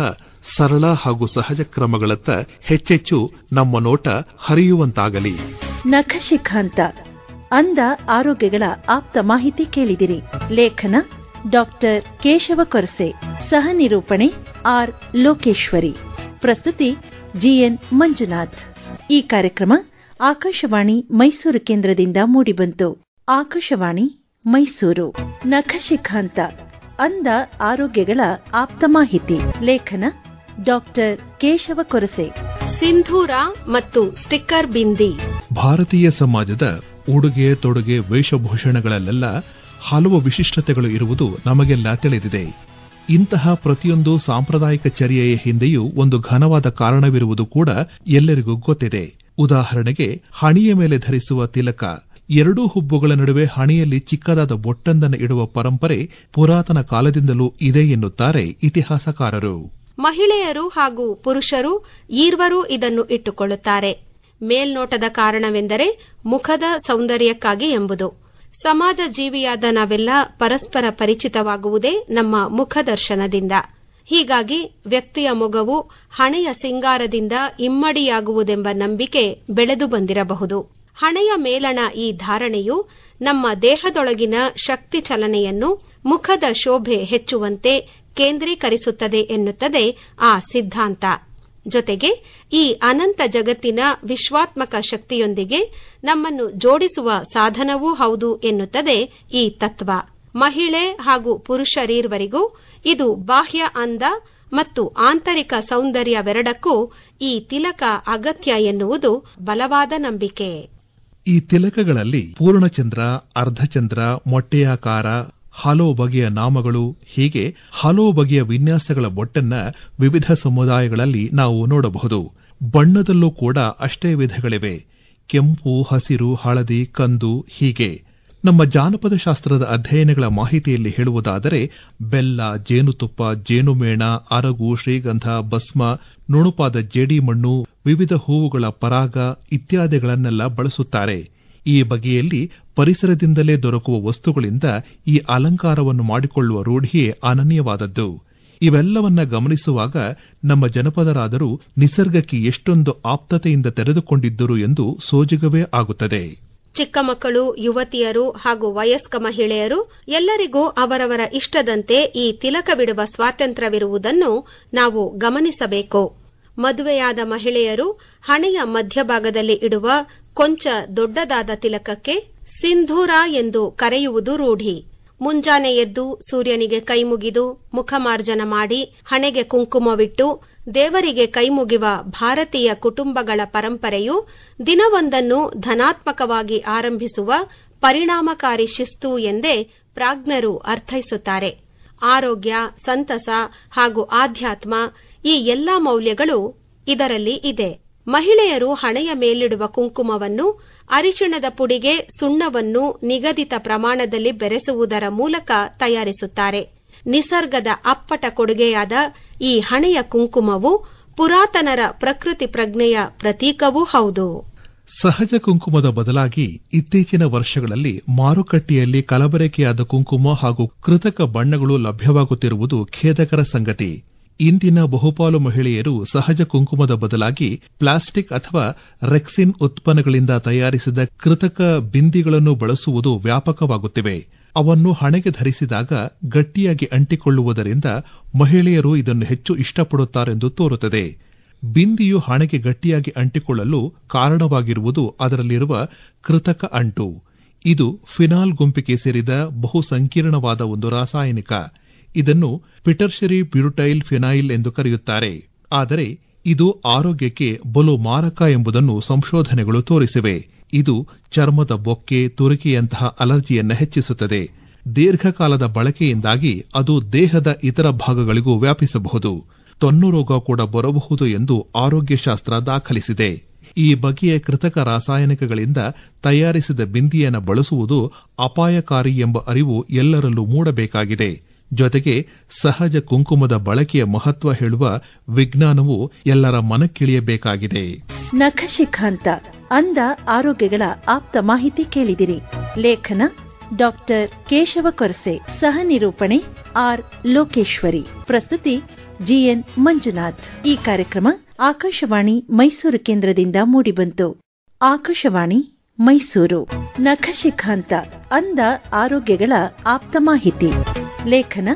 ಸರಳ ಹಾಗೂ ಸಹಜ ಕ್ರಮಗಳತ್ತ ಹೆಚ್ಚೆಚ್ಚು ನಮ್ಮ ನೋಟ ಹರಿಯುವಂತಾಗಲಿ ನಖಶಿಖಾಂತ ಅಂದ ಆರೋಗ್ಯಗಳ ಆಪ್ತ ಮಾಹಿತಿ ಕೇಳಿದಿರಿ ಲೇಖನ ಡಾಕ್ಟರ್ ಕೇಶವ ಕೊರಸೆ ಸಹ ನಿರೂಪಣೆ ಆರ್ ಲೋಕೇಶ್ವರಿ ಪ್ರಸ್ತುತಿ ಜಿಎನ್ ಮಂಜುನಾಥ್ ಈ ಕಾರ್ಯಕ್ರಮ ಆಕಾಶವಾಣಿ ಮೈಸೂರು ಕೇಂದ್ರದಿಂದ ಮೂಡಿಬಂತು ಆಕಾಶವಾಣಿ ಮೈಸೂರು ನಖಶಿಖಾಂತ ಅಂದ ಆರೋಗ್ಯಗಳ ಆಪ್ತ ಮಾಹಿತಿ ಲೇಖನ ಡಾಕ್ಟರ್ ಕೇಶವ ಕೊರಸೆ ಸಿಂಧೂರ ಮತ್ತು ಸ್ಟಿಕ್ಕರ್ ಬಿಂದಿ ಭಾರತೀಯ ಸಮಾಜದ ಉಡುಗೆ ತೊಡುಗೆ ವೇಷಭೂಷಣಗಳಲ್ಲೆಲ್ಲ ಹಲವು ವಿಶಿಷ್ಟತೆಗಳು ಇರುವುದು ನಮಗೆಲ್ಲ ತಿಳಿದಿದೆ ಇಂತಹ ಪ್ರತಿಯೊಂದು ಸಾಂಪ್ರದಾಯಿಕ ಚರ್ಯೆಯ ಹಿಂದೆಯೂ ಒಂದು ಘನವಾದ ಕಾರಣವಿರುವುದು ಕೂಡ ಎಲ್ಲರಿಗೂ ಗೊತ್ತಿದೆ ಉದಾಹರಣೆಗೆ ಹಣಿಯ ಮೇಲೆ ಧರಿಸುವ ತಿಲಕ ಎರಡೂ ಹುಬ್ಬುಗಳ ನಡುವೆ ಹಣೆಯಲ್ಲಿ ಚಿಕ್ಕದಾದ ಬೊಟ್ಟೊಂದನ್ನು ಇಡುವ ಪರಂಪರೆ ಪುರಾತನ ಕಾಲದಿಂದಲೂ ಇದೆ ಎನ್ನುತ್ತಾರೆ ಇತಿಹಾಸಕಾರರು ಮಹಿಳೆಯರು ಹಾಗೂ ಪುರುಷರು ಈರ್ವರೂ ಇದನ್ನು ಇಟ್ಟುಕೊಳ್ಳುತ್ತಾರೆ ಮೇಲ್ನೋಟದ ಕಾರಣವೆಂದರೆ ಮುಖದ ಸೌಂದರ್ಯಕ್ಕಾಗಿ ಎಂಬುದು ಸಮಾಜ ಜೀವಿಯಾದ ನಾವೆಲ್ಲ ಪರಸ್ಪರ ಪರಿಚಿತವಾಗುವುದೇ ನಮ್ಮ ಮುಖದರ್ಶನದಿಂದ ಹೀಗಾಗಿ ವ್ಯಕ್ತಿಯ ಮೊಗವು ಹಣೆಯ ಸಿಂಗಾರದಿಂದ ಇಮ್ಮಡಿಯಾಗುವುದೆಂಬ ನಂಬಿಕೆ ಬೆಳೆದು ಬಂದಿರಬಹುದು ಹಣೆಯ ಮೇಲಣ ಈ ಧಾರಣೆಯು ನಮ್ಮ ದೇಹದೊಳಗಿನ ಶಕ್ತಿ ಚಲನೆಯನ್ನು ಮುಖದ ಶೋಭೆ ಹೆಚ್ಚುವಂತೆ ಕೇಂದ್ರೀಕರಿಸುತ್ತದೆ ಎನ್ನುತ್ತದೆ ಆ ಸಿದ್ಧಾಂತ ಜೊತೆಗೆ ಈ ಅನಂತ ಜಗತ್ತಿನ ವಿಶ್ವಾತ್ಮಕ ಶಕ್ತಿಯೊಂದಿಗೆ ನಮ್ಮನ್ನು ಜೋಡಿಸುವ ಸಾಧನವೂ ಹೌದು ಎನ್ನುತ್ತದೆ ಈ ತತ್ವ ಮಹಿಳೆ ಹಾಗೂ ಪುರುಷರೀರ್ವರಿಗೂ ಇದು ಬಾಹ್ಯ ಅಂದ ಮತ್ತು ಆಂತರಿಕ ಸೌಂದರ್ಯವೆರಡಕ್ಕೂ ಈ ತಿಲಕ ಅಗತ್ಯ ಎನ್ನುವುದು ಬಲವಾದ ನಂಬಿಕೆ ಈ ತಿಲಕಗಳಲ್ಲಿ ಪೂರ್ಣಚಂದ್ರ ಅರ್ಧಚಂದ್ರ ಮೊಟ್ಟೆಯಾಕಾರ ಹಲವು ಬಗೆಯ ನಾಮಗಳು ಹೀಗೆ ಹಲವು ಬಗೆಯ ವಿನ್ಯಾಸಗಳ ಬೊಟ್ಟನ್ನ ವಿವಿಧ ಸಮುದಾಯಗಳಲ್ಲಿ ನಾವು ನೋಡಬಹುದು ಬಣ್ಣದಲ್ಲೂ ಕೂಡ ಅಷ್ಟೇ ವಿಧಗಳಿವೆ ಕೆಂಪು ಹಸಿರು ಹಳದಿ ಕಂದು ಹೀಗೆ ನಮ್ಮ ಜಾನಪದ ಶಾಸ್ತ್ರದ ಅಧ್ಯಯನಗಳ ಮಾಹಿತಿಯಲ್ಲಿ ಹೇಳುವುದಾದರೆ ಬೆಲ್ಲ ಜೇನುತುಪ್ಪ ಜೇನುಮೇಣ ಅರಗು ಶ್ರೀಗಂಧ ಭಸ್ಮ ನುಣುಪಾದ ಮಣ್ಣು ವಿವಿಧ ಹೂವುಗಳ ಪರಾಗ ಇತ್ಯಾದಿಗಳನ್ನೆಲ್ಲ ಬಳಸುತ್ತಾರೆ ಈ ಬಗೆಯಲ್ಲಿ ಪರಿಸರದಿಂದಲೇ ದೊರಕುವ ವಸ್ತುಗಳಿಂದ ಈ ಅಲಂಕಾರವನ್ನು ಮಾಡಿಕೊಳ್ಳುವ ರೂಢಿಯೇ ಅನನ್ಯವಾದದ್ದು ಇವೆಲ್ಲವನ್ನ ಗಮನಿಸುವಾಗ ನಮ್ಮ ಜನಪದರಾದರೂ ನಿಸರ್ಗಕ್ಕೆ ಎಷ್ಟೊಂದು ಆಪ್ತತೆಯಿಂದ ತೆರೆದುಕೊಂಡಿದ್ದರು ಎಂದು ಸೋಜಿಗವೇ ಆಗುತ್ತದೆ ಚಿಕ್ಕ ಮಕ್ಕಳು ಯುವತಿಯರು ಹಾಗೂ ವಯಸ್ಕ ಮಹಿಳೆಯರು ಎಲ್ಲರಿಗೂ ಅವರವರ ಇಷ್ಟದಂತೆ ಈ ತಿಲಕ ಬಿಡುವ ಸ್ವಾತಂತ್ರ್ಯವಿರುವುದನ್ನು ನಾವು ಗಮನಿಸಬೇಕು ಮದುವೆಯಾದ ಮಹಿಳೆಯರು ಹಣೆಯ ಮಧ್ಯಭಾಗದಲ್ಲಿ ಇಡುವ ಕೊಂಚ ದೊಡ್ಡದಾದ ತಿಲಕಕ್ಕೆ ಸಿಂಧೂರ ಎಂದು ಕರೆಯುವುದು ರೂಢಿ ಮುಂಜಾನೆ ಎದ್ದು ಸೂರ್ಯನಿಗೆ ಕೈಮುಗಿದು ಮುಖಮಾರ್ಜನ ಮಾಡಿ ಹಣೆಗೆ ಕುಂಕುಮವಿಟ್ಟು ದೇವರಿಗೆ ಕೈಮುಗಿವ ಭಾರತೀಯ ಕುಟುಂಬಗಳ ಪರಂಪರೆಯು ದಿನವೊಂದನ್ನು ಧನಾತ್ಮಕವಾಗಿ ಆರಂಭಿಸುವ ಪರಿಣಾಮಕಾರಿ ಶಿಸ್ತು ಎಂದೇ ಪ್ರಾಜ್ಞರು ಅರ್ಥೈಸುತ್ತಾರೆ ಆರೋಗ್ಯ ಸಂತಸ ಹಾಗೂ ಆಧ್ಯಾತ್ಮ ಈ ಎಲ್ಲಾ ಮೌಲ್ಯಗಳು ಇದರಲ್ಲಿ ಇದೆ ಮಹಿಳೆಯರು ಹಣೆಯ ಮೇಲಿಡುವ ಕುಂಕುಮವನ್ನು ಅರಿಶಿಣದ ಪುಡಿಗೆ ಸುಣ್ಣವನ್ನು ನಿಗದಿತ ಪ್ರಮಾಣದಲ್ಲಿ ಬೆರೆಸುವುದರ ಮೂಲಕ ತಯಾರಿಸುತ್ತಾರೆ ನಿಸರ್ಗದ ಅಪ್ಪಟ ಕೊಡುಗೆಯಾದ ಈ ಹಣೆಯ ಕುಂಕುಮವು ಪುರಾತನರ ಪ್ರಕೃತಿ ಪ್ರಜ್ಞೆಯ ಪ್ರತೀಕವೂ ಹೌದು ಸಹಜ ಕುಂಕುಮದ ಬದಲಾಗಿ ಇತ್ತೀಚಿನ ವರ್ಷಗಳಲ್ಲಿ ಮಾರುಕಟ್ಟೆಯಲ್ಲಿ ಕಲಬೆರಕೆಯಾದ ಕುಂಕುಮ ಹಾಗೂ ಕೃತಕ ಬಣ್ಣಗಳು ಲಭ್ಯವಾಗುತ್ತಿರುವುದು ಖೇದಕರ ಸಂಗತಿ ಇಂದಿನ ಬಹುಪಾಲು ಮಹಿಳೆಯರು ಸಹಜ ಕುಂಕುಮದ ಬದಲಾಗಿ ಪ್ಲಾಸ್ಟಿಕ್ ಅಥವಾ ರೆಕ್ಸಿನ್ ಉತ್ಪನ್ನಗಳಿಂದ ತಯಾರಿಸಿದ ಕೃತಕ ಬಿಂದಿಗಳನ್ನು ಬಳಸುವುದು ವ್ಯಾಪಕವಾಗುತ್ತಿವೆ ಅವನ್ನು ಹಣೆಗೆ ಧರಿಸಿದಾಗ ಗಟ್ಟಿಯಾಗಿ ಅಂಟಿಕೊಳ್ಳುವುದರಿಂದ ಮಹಿಳೆಯರು ಇದನ್ನು ಹೆಚ್ಚು ಇಷ್ಟಪಡುತ್ತಾರೆಂದು ತೋರುತ್ತದೆ ಬಿಂದಿಯು ಹಣೆಗೆ ಗಟ್ಟಿಯಾಗಿ ಅಂಟಿಕೊಳ್ಳಲು ಕಾರಣವಾಗಿರುವುದು ಅದರಲ್ಲಿರುವ ಕೃತಕ ಅಂಟು ಇದು ಫಿನಾಲ್ ಗುಂಪಿಗೆ ಸೇರಿದ ಬಹು ಸಂಕೀರ್ಣವಾದ ಒಂದು ರಾಸಾಯನಿಕ ಇದನ್ನು ಪಿಟರ್ಷರಿ ಬ್ಯೂಟೈಲ್ ಫಿನೈಲ್ ಎಂದು ಕರೆಯುತ್ತಾರೆ ಆದರೆ ಇದು ಆರೋಗ್ಯಕ್ಕೆ ಬಲು ಮಾರಕ ಎಂಬುದನ್ನು ಸಂಶೋಧನೆಗಳು ತೋರಿಸಿವೆ ಇದು ಚರ್ಮದ ಬೊಕ್ಕೆ ತುರಿಕೆಯಂತಹ ಅಲರ್ಜಿಯನ್ನು ಹೆಚ್ಚಿಸುತ್ತದೆ ದೀರ್ಘಕಾಲದ ಬಳಕೆಯಿಂದಾಗಿ ಅದು ದೇಹದ ಇತರ ಭಾಗಗಳಿಗೂ ವ್ಯಾಪಿಸಬಹುದು ರೋಗ ಕೂಡ ಬರಬಹುದು ಎಂದು ಆರೋಗ್ಯಶಾಸ್ತ್ರ ದಾಖಲಿಸಿದೆ ಈ ಬಗೆಯ ಕೃತಕ ರಾಸಾಯನಿಕಗಳಿಂದ ತಯಾರಿಸಿದ ಬಿಂದಿಯನ್ನು ಬಳಸುವುದು ಅಪಾಯಕಾರಿ ಎಂಬ ಅರಿವು ಎಲ್ಲರಲ್ಲೂ ಮೂಡಬೇಕಾಗಿದೆ ಜೊತೆಗೆ ಸಹಜ ಕುಂಕುಮದ ಬಳಕೆಯ ಮಹತ್ವ ಹೇಳುವ ವಿಜ್ಞಾನವು ಎಲ್ಲರ ಮನಕ್ಕಿಳಿಯಬೇಕಾಗಿದೆ ಶಿಖಾಂತ ಅಂದ ಆರೋಗ್ಯಗಳ ಆಪ್ತ ಮಾಹಿತಿ ಕೇಳಿದಿರಿ ಲೇಖನ ಡಾಕ್ಟರ್ ಕೇಶವ ಕೊರಸೆ ಸಹ ನಿರೂಪಣೆ ಆರ್ ಲೋಕೇಶ್ವರಿ ಪ್ರಸ್ತುತಿ ಜಿಎನ್ ಮಂಜುನಾಥ್ ಈ ಕಾರ್ಯಕ್ರಮ ಆಕಾಶವಾಣಿ ಮೈಸೂರು ಕೇಂದ್ರದಿಂದ ಮೂಡಿಬಂತು ಆಕಾಶವಾಣಿ ಮೈಸೂರು ಶಿಖಾಂತ ಅಂದ ಆರೋಗ್ಯಗಳ ಆಪ್ತ ಮಾಹಿತಿ ಲೇಖನ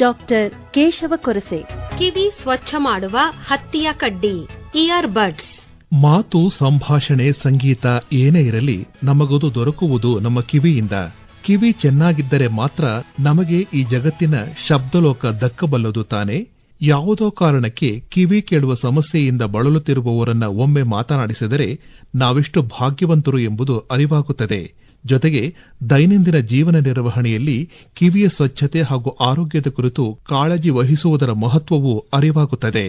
ಡಾಕ್ಟರ್ ಕೇಶವ ಕೊರಸೆ ಕಿವಿ ಸ್ವಚ್ಛ ಮಾಡುವ ಹತ್ತಿಯ ಕಡ್ಡಿ ಇಯರ್ ಬಡ್ಸ್ ಮಾತು ಸಂಭಾಷಣೆ ಸಂಗೀತ ಏನೇ ಇರಲಿ ನಮಗದು ದೊರಕುವುದು ನಮ್ಮ ಕಿವಿಯಿಂದ ಕಿವಿ ಚೆನ್ನಾಗಿದ್ದರೆ ಮಾತ್ರ ನಮಗೆ ಈ ಜಗತ್ತಿನ ಶಬ್ದಲೋಕ ದಕ್ಕಬಲ್ಲದು ತಾನೆ ಯಾವುದೋ ಕಾರಣಕ್ಕೆ ಕಿವಿ ಕೇಳುವ ಸಮಸ್ಯೆಯಿಂದ ಬಳಲುತ್ತಿರುವವರನ್ನ ಒಮ್ಮೆ ಮಾತನಾಡಿಸಿದರೆ ನಾವೆಷ್ಟು ಭಾಗ್ಯವಂತರು ಎಂಬುದು ಅರಿವಾಗುತ್ತದೆ ಜೊತೆಗೆ ದೈನಂದಿನ ಜೀವನ ನಿರ್ವಹಣೆಯಲ್ಲಿ ಕಿವಿಯ ಸ್ವಚ್ಛತೆ ಹಾಗೂ ಆರೋಗ್ಯದ ಕುರಿತು ಕಾಳಜಿ ವಹಿಸುವುದರ ಮಹತ್ವವೂ ಅರಿವಾಗುತ್ತದೆ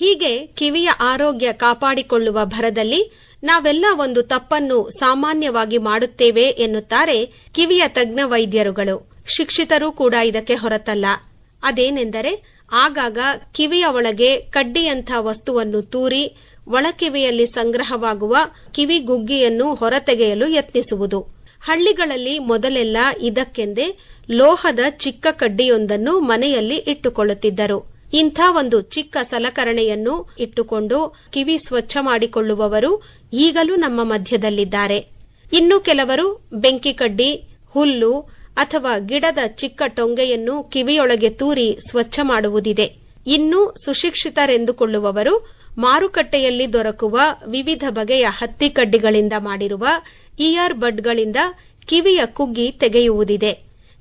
ಹೀಗೆ ಕಿವಿಯ ಆರೋಗ್ಯ ಕಾಪಾಡಿಕೊಳ್ಳುವ ಭರದಲ್ಲಿ ನಾವೆಲ್ಲ ಒಂದು ತಪ್ಪನ್ನು ಸಾಮಾನ್ಯವಾಗಿ ಮಾಡುತ್ತೇವೆ ಎನ್ನುತ್ತಾರೆ ಕಿವಿಯ ತಜ್ಞ ವೈದ್ಯರುಗಳು ಶಿಕ್ಷಿತರೂ ಕೂಡ ಇದಕ್ಕೆ ಹೊರತಲ್ಲ ಅದೇನೆಂದರೆ ಆಗಾಗ ಕಿವಿಯ ಒಳಗೆ ಕಡ್ಡಿಯಂಥ ವಸ್ತುವನ್ನು ತೂರಿ ಒಳಕಿವಿಯಲ್ಲಿ ಸಂಗ್ರಹವಾಗುವ ಕಿವಿ ಗುಗ್ಗಿಯನ್ನು ಹೊರತೆಗೆಯಲು ಯತ್ನಿಸುವುದು ಹಳ್ಳಿಗಳಲ್ಲಿ ಮೊದಲೆಲ್ಲ ಇದಕ್ಕೆಂದೇ ಲೋಹದ ಚಿಕ್ಕ ಕಡ್ಡಿಯೊಂದನ್ನು ಮನೆಯಲ್ಲಿ ಇಟ್ಟುಕೊಳ್ಳುತ್ತಿದ್ದರು ಇಂಥ ಒಂದು ಚಿಕ್ಕ ಸಲಕರಣೆಯನ್ನು ಇಟ್ಟುಕೊಂಡು ಕಿವಿ ಸ್ವಚ್ಛ ಮಾಡಿಕೊಳ್ಳುವವರು ಈಗಲೂ ನಮ್ಮ ಮಧ್ಯದಲ್ಲಿದ್ದಾರೆ ಇನ್ನು ಕೆಲವರು ಬೆಂಕಿ ಕಡ್ಡಿ ಹುಲ್ಲು ಅಥವಾ ಗಿಡದ ಚಿಕ್ಕ ಟೊಂಗೆಯನ್ನು ಕಿವಿಯೊಳಗೆ ತೂರಿ ಸ್ವಚ್ಛ ಮಾಡುವುದಿದೆ ಇನ್ನೂ ಸುಶಿಕ್ಷಿತರೆಂದುಕೊಳ್ಳುವವರು ಮಾರುಕಟ್ಟೆಯಲ್ಲಿ ದೊರಕುವ ವಿವಿಧ ಬಗೆಯ ಹತ್ತಿ ಕಡ್ಡಿಗಳಿಂದ ಮಾಡಿರುವ ಇಯರ್ ಬಡ್ಗಳಿಂದ ಕಿವಿಯ ಕುಗ್ಗಿ ತೆಗೆಯುವುದಿದೆ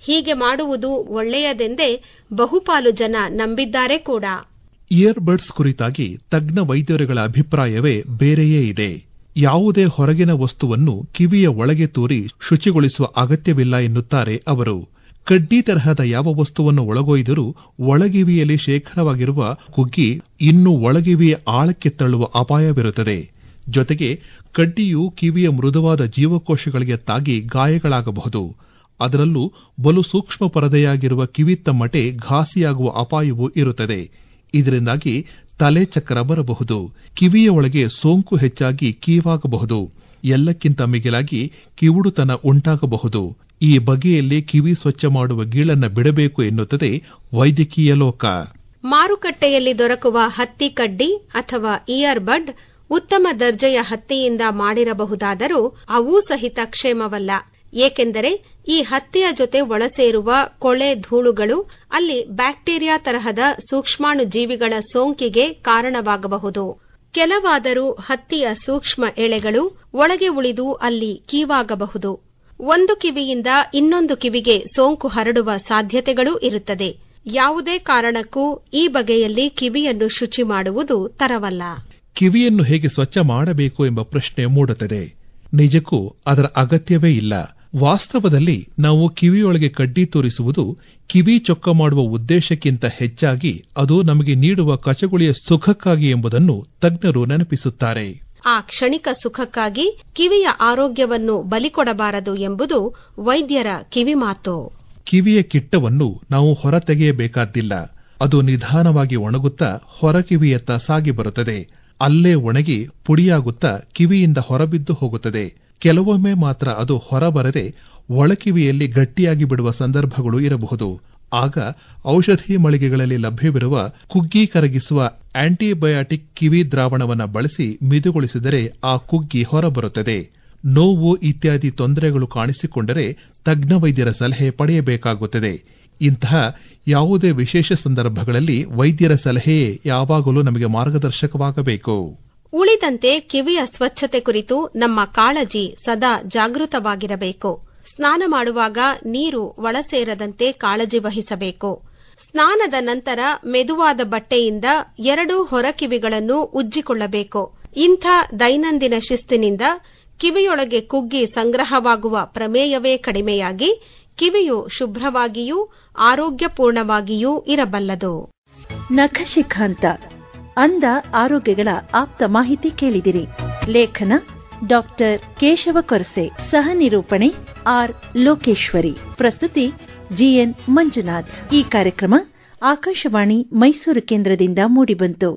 ಹೀಗೆ ಮಾಡುವುದು ಒಳ್ಳೆಯದೆಂದೇ ಬಹುಪಾಲು ಜನ ನಂಬಿದ್ದಾರೆ ಕೂಡ ಇಯರ್ ಬಡ್ಸ್ ಕುರಿತಾಗಿ ತಜ್ಞ ವೈದ್ಯರುಗಳ ಅಭಿಪ್ರಾಯವೇ ಬೇರೆಯೇ ಇದೆ ಯಾವುದೇ ಹೊರಗಿನ ವಸ್ತುವನ್ನು ಕಿವಿಯ ಒಳಗೆ ತೂರಿ ಶುಚಿಗೊಳಿಸುವ ಅಗತ್ಯವಿಲ್ಲ ಎನ್ನುತ್ತಾರೆ ಅವರು ಕಡ್ಡಿ ತರಹದ ಯಾವ ವಸ್ತುವನ್ನು ಒಳಗೊಯ್ದರೂ ಒಳಗಿವಿಯಲ್ಲಿ ಶೇಖರವಾಗಿರುವ ಕುಗ್ಗಿ ಇನ್ನೂ ಒಳಗಿವಿಯ ಆಳಕ್ಕೆ ತಳ್ಳುವ ಅಪಾಯವಿರುತ್ತದೆ ಜೊತೆಗೆ ಕಡ್ಡಿಯು ಕಿವಿಯ ಮೃದುವಾದ ಜೀವಕೋಶಗಳಿಗೆ ತಾಗಿ ಗಾಯಗಳಾಗಬಹುದು ಅದರಲ್ಲೂ ಬಲು ಸೂಕ್ಷ್ಮ ಪರದೆಯಾಗಿರುವ ಕಿವಿತ್ತಮಟೆ ಘಾಸಿಯಾಗುವ ಅಪಾಯವೂ ಇರುತ್ತದೆ ಇದರಿಂದಾಗಿ ತಲೆ ಚಕ್ರ ಬರಬಹುದು ಕಿವಿಯ ಒಳಗೆ ಸೋಂಕು ಹೆಚ್ಚಾಗಿ ಕೀವಾಗಬಹುದು ಎಲ್ಲಕ್ಕಿಂತ ಮಿಗಿಲಾಗಿ ಕಿವುಡುತನ ಉಂಟಾಗಬಹುದು ಈ ಬಗೆಯಲ್ಲಿ ಕಿವಿ ಸ್ವಚ್ಛ ಮಾಡುವ ಗೀಳನ್ನ ಬಿಡಬೇಕು ಎನ್ನುತ್ತದೆ ವೈದ್ಯಕೀಯ ಲೋಕ ಮಾರುಕಟ್ಟೆಯಲ್ಲಿ ದೊರಕುವ ಹತ್ತಿ ಕಡ್ಡಿ ಅಥವಾ ಇಯರ್ ಉತ್ತಮ ದರ್ಜೆಯ ಹತ್ತಿಯಿಂದ ಮಾಡಿರಬಹುದಾದರೂ ಅವೂ ಸಹಿತ ಕ್ಷೇಮವಲ್ಲ ಏಕೆಂದರೆ ಈ ಹತ್ತಿಯ ಜೊತೆ ಒಳಸೇರುವ ಕೊಳೆ ಧೂಳುಗಳು ಅಲ್ಲಿ ಬ್ಯಾಕ್ಟೀರಿಯಾ ತರಹದ ಸೂಕ್ಷ್ಮಾಣು ಜೀವಿಗಳ ಸೋಂಕಿಗೆ ಕಾರಣವಾಗಬಹುದು ಕೆಲವಾದರೂ ಹತ್ತಿಯ ಸೂಕ್ಷ್ಮ ಎಳೆಗಳು ಒಳಗೆ ಉಳಿದು ಅಲ್ಲಿ ಕೀವಾಗಬಹುದು ಒಂದು ಕಿವಿಯಿಂದ ಇನ್ನೊಂದು ಕಿವಿಗೆ ಸೋಂಕು ಹರಡುವ ಸಾಧ್ಯತೆಗಳೂ ಇರುತ್ತದೆ ಯಾವುದೇ ಕಾರಣಕ್ಕೂ ಈ ಬಗೆಯಲ್ಲಿ ಕಿವಿಯನ್ನು ಶುಚಿ ಮಾಡುವುದು ತರವಲ್ಲ ಕಿವಿಯನ್ನು ಹೇಗೆ ಸ್ವಚ್ಛ ಮಾಡಬೇಕು ಎಂಬ ಪ್ರಶ್ನೆ ಮೂಡುತ್ತದೆ ನಿಜಕ್ಕೂ ಅದರ ಅಗತ್ಯವೇ ಇಲ್ಲ ವಾಸ್ತವದಲ್ಲಿ ನಾವು ಕಿವಿಯೊಳಗೆ ಕಡ್ಡಿ ತೋರಿಸುವುದು ಕಿವಿ ಚೊಕ್ಕ ಮಾಡುವ ಉದ್ದೇಶಕ್ಕಿಂತ ಹೆಚ್ಚಾಗಿ ಅದು ನಮಗೆ ನೀಡುವ ಕಚಗುಳಿಯ ಸುಖಕ್ಕಾಗಿ ಎಂಬುದನ್ನು ತಜ್ಞರು ನೆನಪಿಸುತ್ತಾರೆ ಆ ಕ್ಷಣಿಕ ಸುಖಕ್ಕಾಗಿ ಕಿವಿಯ ಆರೋಗ್ಯವನ್ನು ಬಲಿಕೊಡಬಾರದು ಎಂಬುದು ವೈದ್ಯರ ಕಿವಿಮಾತು ಕಿವಿಯ ಕಿಟ್ಟವನ್ನು ನಾವು ಹೊರತೆಗೆಯಬೇಕಾದ್ದಿಲ್ಲ ಅದು ನಿಧಾನವಾಗಿ ಒಣಗುತ್ತಾ ಹೊರಕಿವಿಯತ್ತ ಸಾಗಿ ಬರುತ್ತದೆ ಅಲ್ಲೇ ಒಣಗಿ ಪುಡಿಯಾಗುತ್ತಾ ಕಿವಿಯಿಂದ ಹೊರಬಿದ್ದು ಹೋಗುತ್ತದೆ ಕೆಲವೊಮ್ಮೆ ಮಾತ್ರ ಅದು ಹೊರಬರದೆ ಒಳಕಿವಿಯಲ್ಲಿ ಗಟ್ಟಿಯಾಗಿ ಬಿಡುವ ಸಂದರ್ಭಗಳು ಇರಬಹುದು ಆಗ ಔಷಧಿ ಮಳಿಗೆಗಳಲ್ಲಿ ಲಭ್ಯವಿರುವ ಕುಗ್ಗಿ ಕರಗಿಸುವ ಆಂಟಿಬಯಾಟಿಕ್ ಕಿವಿ ದ್ರಾವಣವನ್ನು ಬಳಸಿ ಮಿದುಗೊಳಿಸಿದರೆ ಆ ಕುಗ್ಗಿ ಹೊರಬರುತ್ತದೆ ನೋವು ಇತ್ಯಾದಿ ತೊಂದರೆಗಳು ಕಾಣಿಸಿಕೊಂಡರೆ ತಜ್ಞ ವೈದ್ಯರ ಸಲಹೆ ಪಡೆಯಬೇಕಾಗುತ್ತದೆ ಇಂತಹ ಯಾವುದೇ ವಿಶೇಷ ಸಂದರ್ಭಗಳಲ್ಲಿ ವೈದ್ಯರ ಸಲಹೆ ಯಾವಾಗಲೂ ನಮಗೆ ಮಾರ್ಗದರ್ಶಕವಾಗಬೇಕು ಉಳಿದಂತೆ ಕಿವಿಯ ಸ್ವಚ್ಛತೆ ಕುರಿತು ನಮ್ಮ ಕಾಳಜಿ ಸದಾ ಜಾಗೃತವಾಗಿರಬೇಕು ಸ್ನಾನ ಮಾಡುವಾಗ ನೀರು ಒಳಸೇರದಂತೆ ಕಾಳಜಿ ವಹಿಸಬೇಕು ಸ್ನಾನದ ನಂತರ ಮೆದುವಾದ ಬಟ್ಟೆಯಿಂದ ಎರಡು ಹೊರಕಿವಿಗಳನ್ನು ಉಜ್ಜಿಕೊಳ್ಳಬೇಕು ಇಂಥ ದೈನಂದಿನ ಶಿಸ್ತಿನಿಂದ ಕಿವಿಯೊಳಗೆ ಕುಗ್ಗಿ ಸಂಗ್ರಹವಾಗುವ ಪ್ರಮೇಯವೇ ಕಡಿಮೆಯಾಗಿ ಕಿವಿಯು ಶುಭ್ರವಾಗಿಯೂ ಆರೋಗ್ಯಪೂರ್ಣವಾಗಿಯೂ ಇರಬಲ್ಲದು ನಖಶಿಖಾಂತ ಅಂದ ಆರೋಗ್ಯಗಳ ಆಪ್ತ ಮಾಹಿತಿ ಕೇಳಿದಿರಿ ಲೇಖನ ಡಾಕ್ಟರ್ ಕೇಶವ ಕೊರಸೆ ಸಹ ನಿರೂಪಣೆ ಆರ್ ಲೋಕೇಶ್ವರಿ ಪ್ರಸ್ತುತಿ ಜಿಎನ್ ಮಂಜುನಾಥ್ ಈ ಕಾರ್ಯಕ್ರಮ ಆಕಾಶವಾಣಿ ಮೈಸೂರು ಕೇಂದ್ರದಿಂದ ಮೂಡಿಬಂತು